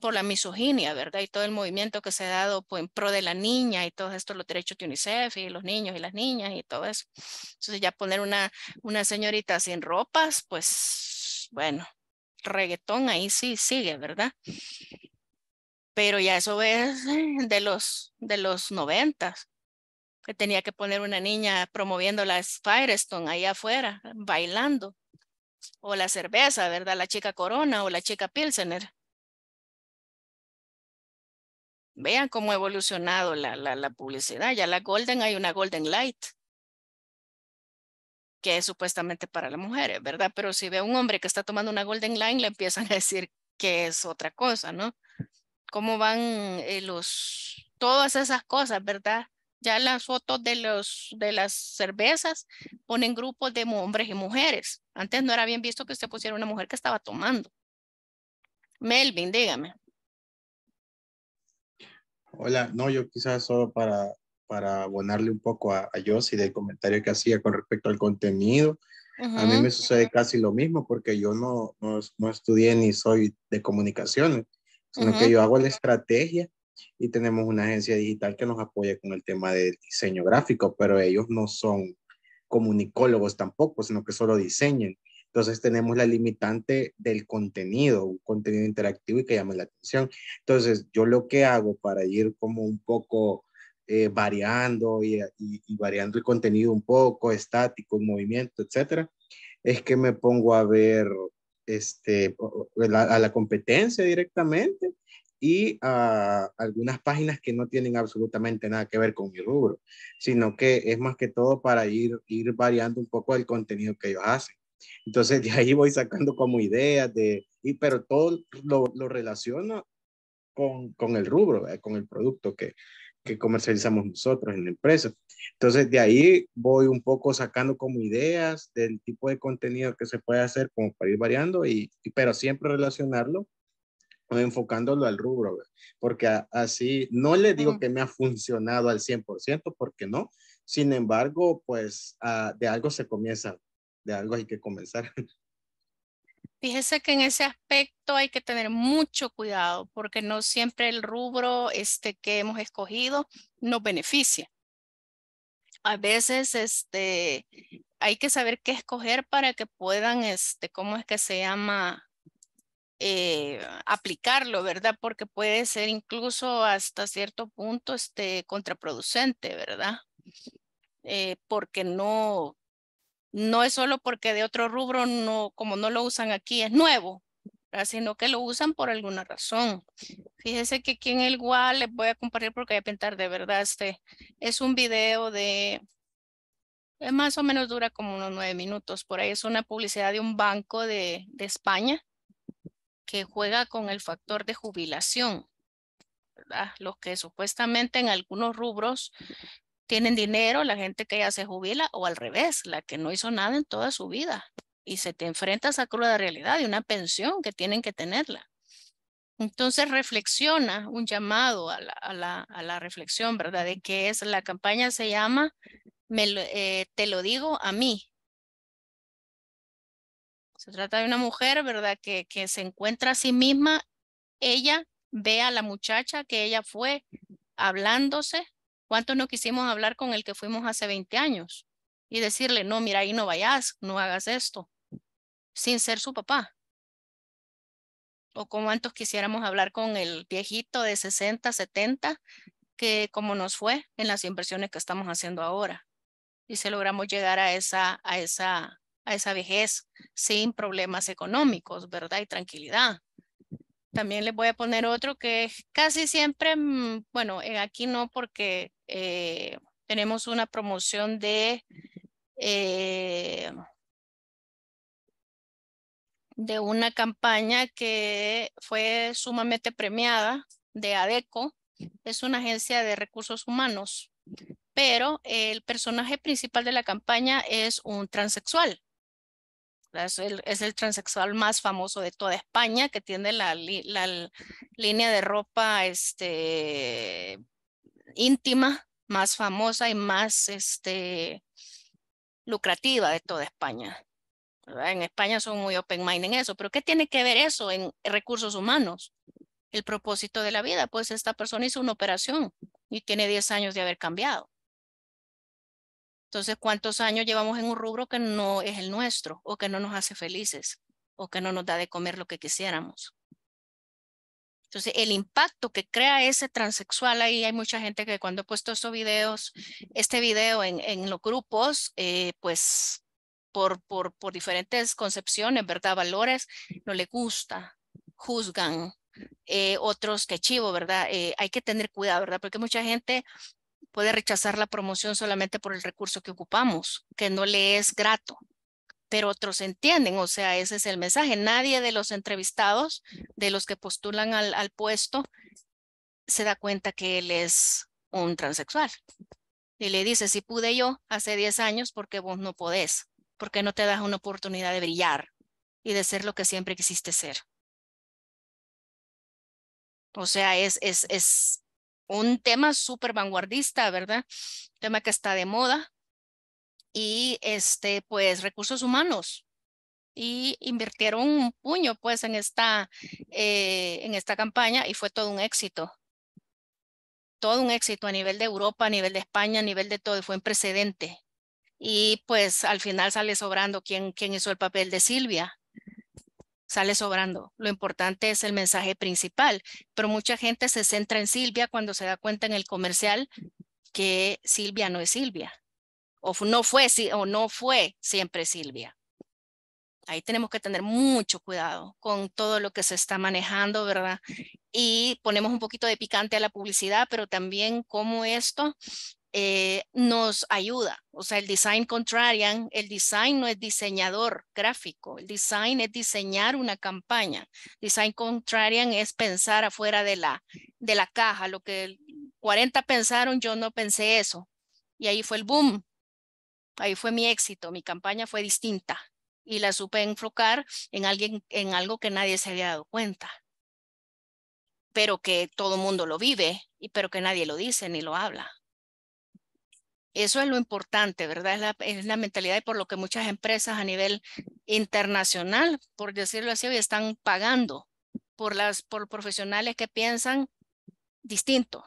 por la misoginia, ¿verdad? Y todo el movimiento que se ha dado pues, en pro de la niña y todo esto, los derechos de UNICEF y los niños y las niñas y todo eso. Entonces ya poner una, una señorita sin ropas, pues bueno, reggaetón ahí sí sigue, ¿verdad? Pero ya eso es de los, de los noventas, que tenía que poner una niña promoviendo la Firestone ahí afuera, bailando. O la cerveza, ¿verdad? La chica Corona o la chica Pilsener Vean cómo ha evolucionado la, publicidad. Ya la Golden, hay una Golden Light que es supuestamente para las mujeres, ¿verdad? Pero si ve un hombre que está tomando una Golden Light, le empiezan a decir que es otra cosa, ¿no? Cómo van eh, los, todas esas cosas, ¿verdad? Ya las fotos de, los, de las cervezas ponen grupos de hombres y mujeres. Antes no era bien visto que usted pusiera una mujer que estaba tomando. Melvin, dígame. Hola, no, yo quizás solo para, para abonarle un poco a, a del comentario que hacía con respecto al contenido. A mí me sucede casi lo mismo porque yo no, no, no estudié ni soy de comunicaciones, sino que yo hago la estrategia y tenemos una agencia digital que nos apoya con el tema del diseño gráfico, pero ellos no son comunicólogos tampoco, sino que solo diseñan. Entonces tenemos la limitante del contenido, un contenido interactivo y que llame la atención. Entonces yo lo que hago para ir como un poco eh, variando y, variando el contenido un poco, estático, en movimiento, etcétera, es que me pongo a ver este, a la competencia directamente y a algunas páginas que no tienen absolutamente nada que ver con mi rubro, sino que es más que todo para ir, ir variando un poco el contenido que ellos hacen. Entonces de ahí voy sacando como ideas de, y, pero todo lo, lo relaciono con, el rubro, con el producto que, que comercializamos nosotros en la empresa. Entonces, de ahí voy un poco sacando como ideas del tipo de contenido que se puede hacer, como para ir variando, y, pero siempre relacionarlo enfocándolo al rubro, porque así no le digo que me ha funcionado al 100%, porque no, sin embargo, pues ah, de algo se comienza de algo hay que comenzar. Fíjese que en ese aspecto hay que tener mucho cuidado porque no siempre el rubro este, que hemos escogido nos beneficia. A veces este, hay que saber qué escoger para que puedan, este, ¿cómo es que se llama? Eh, aplicarlo, ¿verdad? Porque puede ser incluso hasta cierto punto este, contraproducente, ¿verdad? Eh, porque no, no es solo porque de otro rubro, no, como no lo usan aquí, es nuevo, sino que lo usan por alguna razón. Fíjese que aquí en el WA les voy a compartir porque voy a pintar de verdad este. Es un video de, eh, más o menos dura como unos nueve minutos. Por ahí es una publicidad de un banco de, de España que juega con el factor de jubilación. ¿verdad? Los que supuestamente en algunos rubros tienen dinero, la gente que ya se jubila, o al revés, la que no hizo nada en toda su vida y se te enfrenta a esa cruda realidad de una pensión que tienen que tenerla. Entonces reflexiona, un llamado a la, reflexión, ¿verdad? De que es, la campaña se llama, me, eh, te lo digo a mí, se trata de una mujer, ¿verdad? Que, que, se encuentra a sí misma. Ella ve a la muchacha que ella fue hablándose ¿Cuántos no quisimos hablar con el que fuimos hace 20 años y decirle, no, mira, ahí no vayas, no hagas esto, sin ser su papá? ¿O cuántos quisiéramos hablar con el viejito de 60, 70, que como nos fue en las inversiones que estamos haciendo ahora? Y si logramos llegar a esa, a esa, a esa vejez sin problemas económicos, ¿verdad? Y tranquilidad. También les voy a poner otro que casi siempre, mm, bueno, eh, aquí no porque eh, tenemos una promoción de, eh, de una campaña que fue sumamente premiada de ADECO, es una agencia de recursos humanos, pero el personaje principal de la campaña es un transexual. Es el, transexual más famoso de toda España, que tiene la, línea de ropa este, íntima más famosa y más este, lucrativa de toda España. En España son muy open mind en eso, pero ¿qué tiene que ver eso en recursos humanos? El propósito de la vida, pues esta persona hizo una operación y tiene 10 años de haber cambiado. Entonces, ¿cuántos años llevamos en un rubro que no es el nuestro o que no nos hace felices o que no nos da de comer lo que quisiéramos? Entonces, el impacto que crea ese transexual ahí, hay mucha gente que cuando he puesto estos videos, este video en, los grupos, eh, pues por, por, diferentes concepciones, ¿verdad? Valores, no le gusta, juzgan. Eh, otros que chivo, ¿verdad? Eh, hay que tener cuidado, ¿verdad? Porque mucha gente puede rechazar la promoción solamente por el recurso que ocupamos, que no le es grato. Pero otros entienden, o sea, ese es el mensaje. Nadie de los entrevistados, de los que postulan al, puesto, se da cuenta que él es un transexual. Y le dice, si pude yo hace 10 años, ¿por qué vos no podés? ¿Por qué no te das una oportunidad de brillar y de ser lo que siempre quisiste ser? O sea, es, es, un tema súper vanguardista, ¿verdad? Un tema que está de moda. Y este, pues recursos humanos. Y invirtieron un puño pues en esta, eh, en esta campaña y fue todo un éxito. Todo un éxito a nivel de Europa, a nivel de España, a nivel de todo. Fue un precedente. Y pues al final sale sobrando quién quien hizo el papel de Silvia, sale sobrando. Lo importante es el mensaje principal, pero mucha gente se centra en Silvia cuando se da cuenta en el comercial que Silvia no es Silvia o no fue o no fue siempre Silvia. Ahí tenemos que tener mucho cuidado con todo lo que se está manejando, ¿verdad? Y ponemos un poquito de picante a la publicidad, pero también cómo esto eh, nos ayuda. O sea, el design contrarian, el design no es diseñador gráfico, el design es diseñar una campaña. Design contrarian es pensar afuera de la, de la caja. Lo que 40 pensaron, yo no pensé eso. Y ahí fue el boom. Ahí fue mi éxito. Mi campaña fue distinta y la supe enfocar en alguien en algo que nadie se había dado cuenta pero que todo mundo lo vive y pero que nadie lo dice ni lo habla eso es lo importante, ¿verdad? Es la, mentalidad y por lo que muchas empresas a nivel internacional, por decirlo así, hoy están pagando por, las, por profesionales que piensan distinto.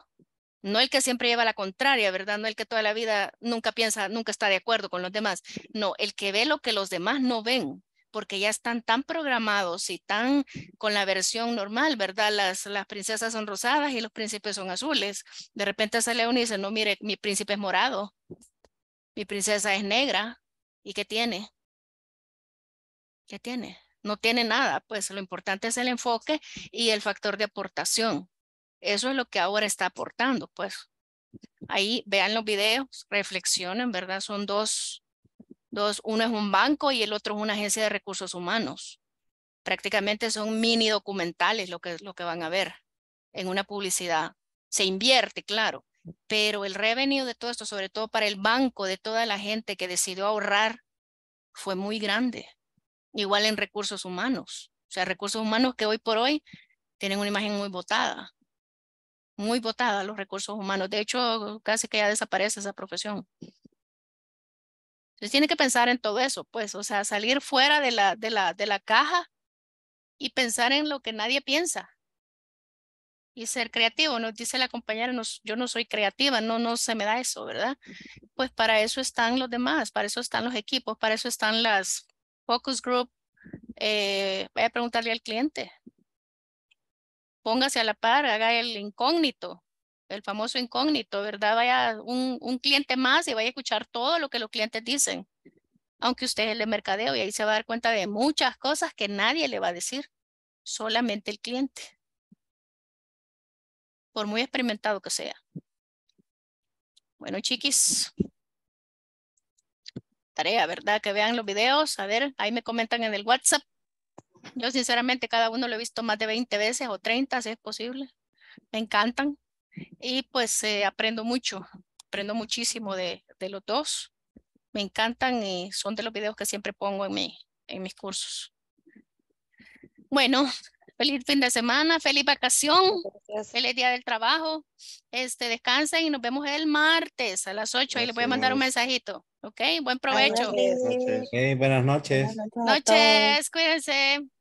No el que siempre lleva la contraria, ¿verdad? No el que toda la vida nunca piensa, nunca está de acuerdo con los demás. No, el que ve lo que los demás no ven porque ya están tan programados y tan con la versión normal, ¿verdad? Las, princesas son rosadas y los príncipes son azules. De repente sale uno y dice, no, mire, mi príncipe es morado, mi princesa es negra. ¿Y qué tiene? ¿Qué tiene? No tiene nada, pues lo importante es el enfoque y el factor de aportación. Eso es lo que ahora está aportando, pues. Ahí vean los videos, reflexionen, ¿verdad? Son dos uno es un banco y el otro es una agencia de recursos humanos. Prácticamente son mini documentales lo que, lo que van a ver en una publicidad. Se invierte, claro, pero el revenue de todo esto, sobre todo para el banco, de toda la gente que decidió ahorrar, fue muy grande. Igual en recursos humanos. O sea, recursos humanos que hoy por hoy tienen una imagen muy votada. Muy votada los recursos humanos. De hecho, casi que ya desaparece esa profesión. Entonces tiene que pensar en todo eso, pues, o sea, salir fuera de la, de la, de la caja y pensar en lo que nadie piensa. Y ser creativo, nos dice la compañera, yo no soy creativa, no, no se me da eso, ¿verdad? Pues para eso están los demás, para eso están los equipos, para eso están las focus group. Eh, voy a preguntarle al cliente, póngase a la par, haga el incógnito, el famoso incógnito, ¿verdad? Vaya un, un, cliente más y vaya a escuchar todo lo que los clientes dicen, aunque usted es el de mercadeo y ahí se va a dar cuenta de muchas cosas que nadie le va a decir, solamente el cliente, por muy experimentado que sea. Bueno, chiquis, tarea, ¿verdad? Que vean los videos, a ver, ahí me comentan en el WhatsApp. Yo sinceramente cada uno lo he visto más de 20 veces o 30, si es posible. Me encantan y pues eh, aprendo mucho, aprendo muchísimo de, los dos. Me encantan y son de los videos que siempre pongo en, mi, en mis cursos. Bueno, feliz fin de semana, feliz vacación, feliz día del trabajo. Este, descansen y nos vemos el martes a las 8 y les voy a mandar un mensajito. Ok, buen provecho. Buenas buenas Buenas noches, noches cuídense.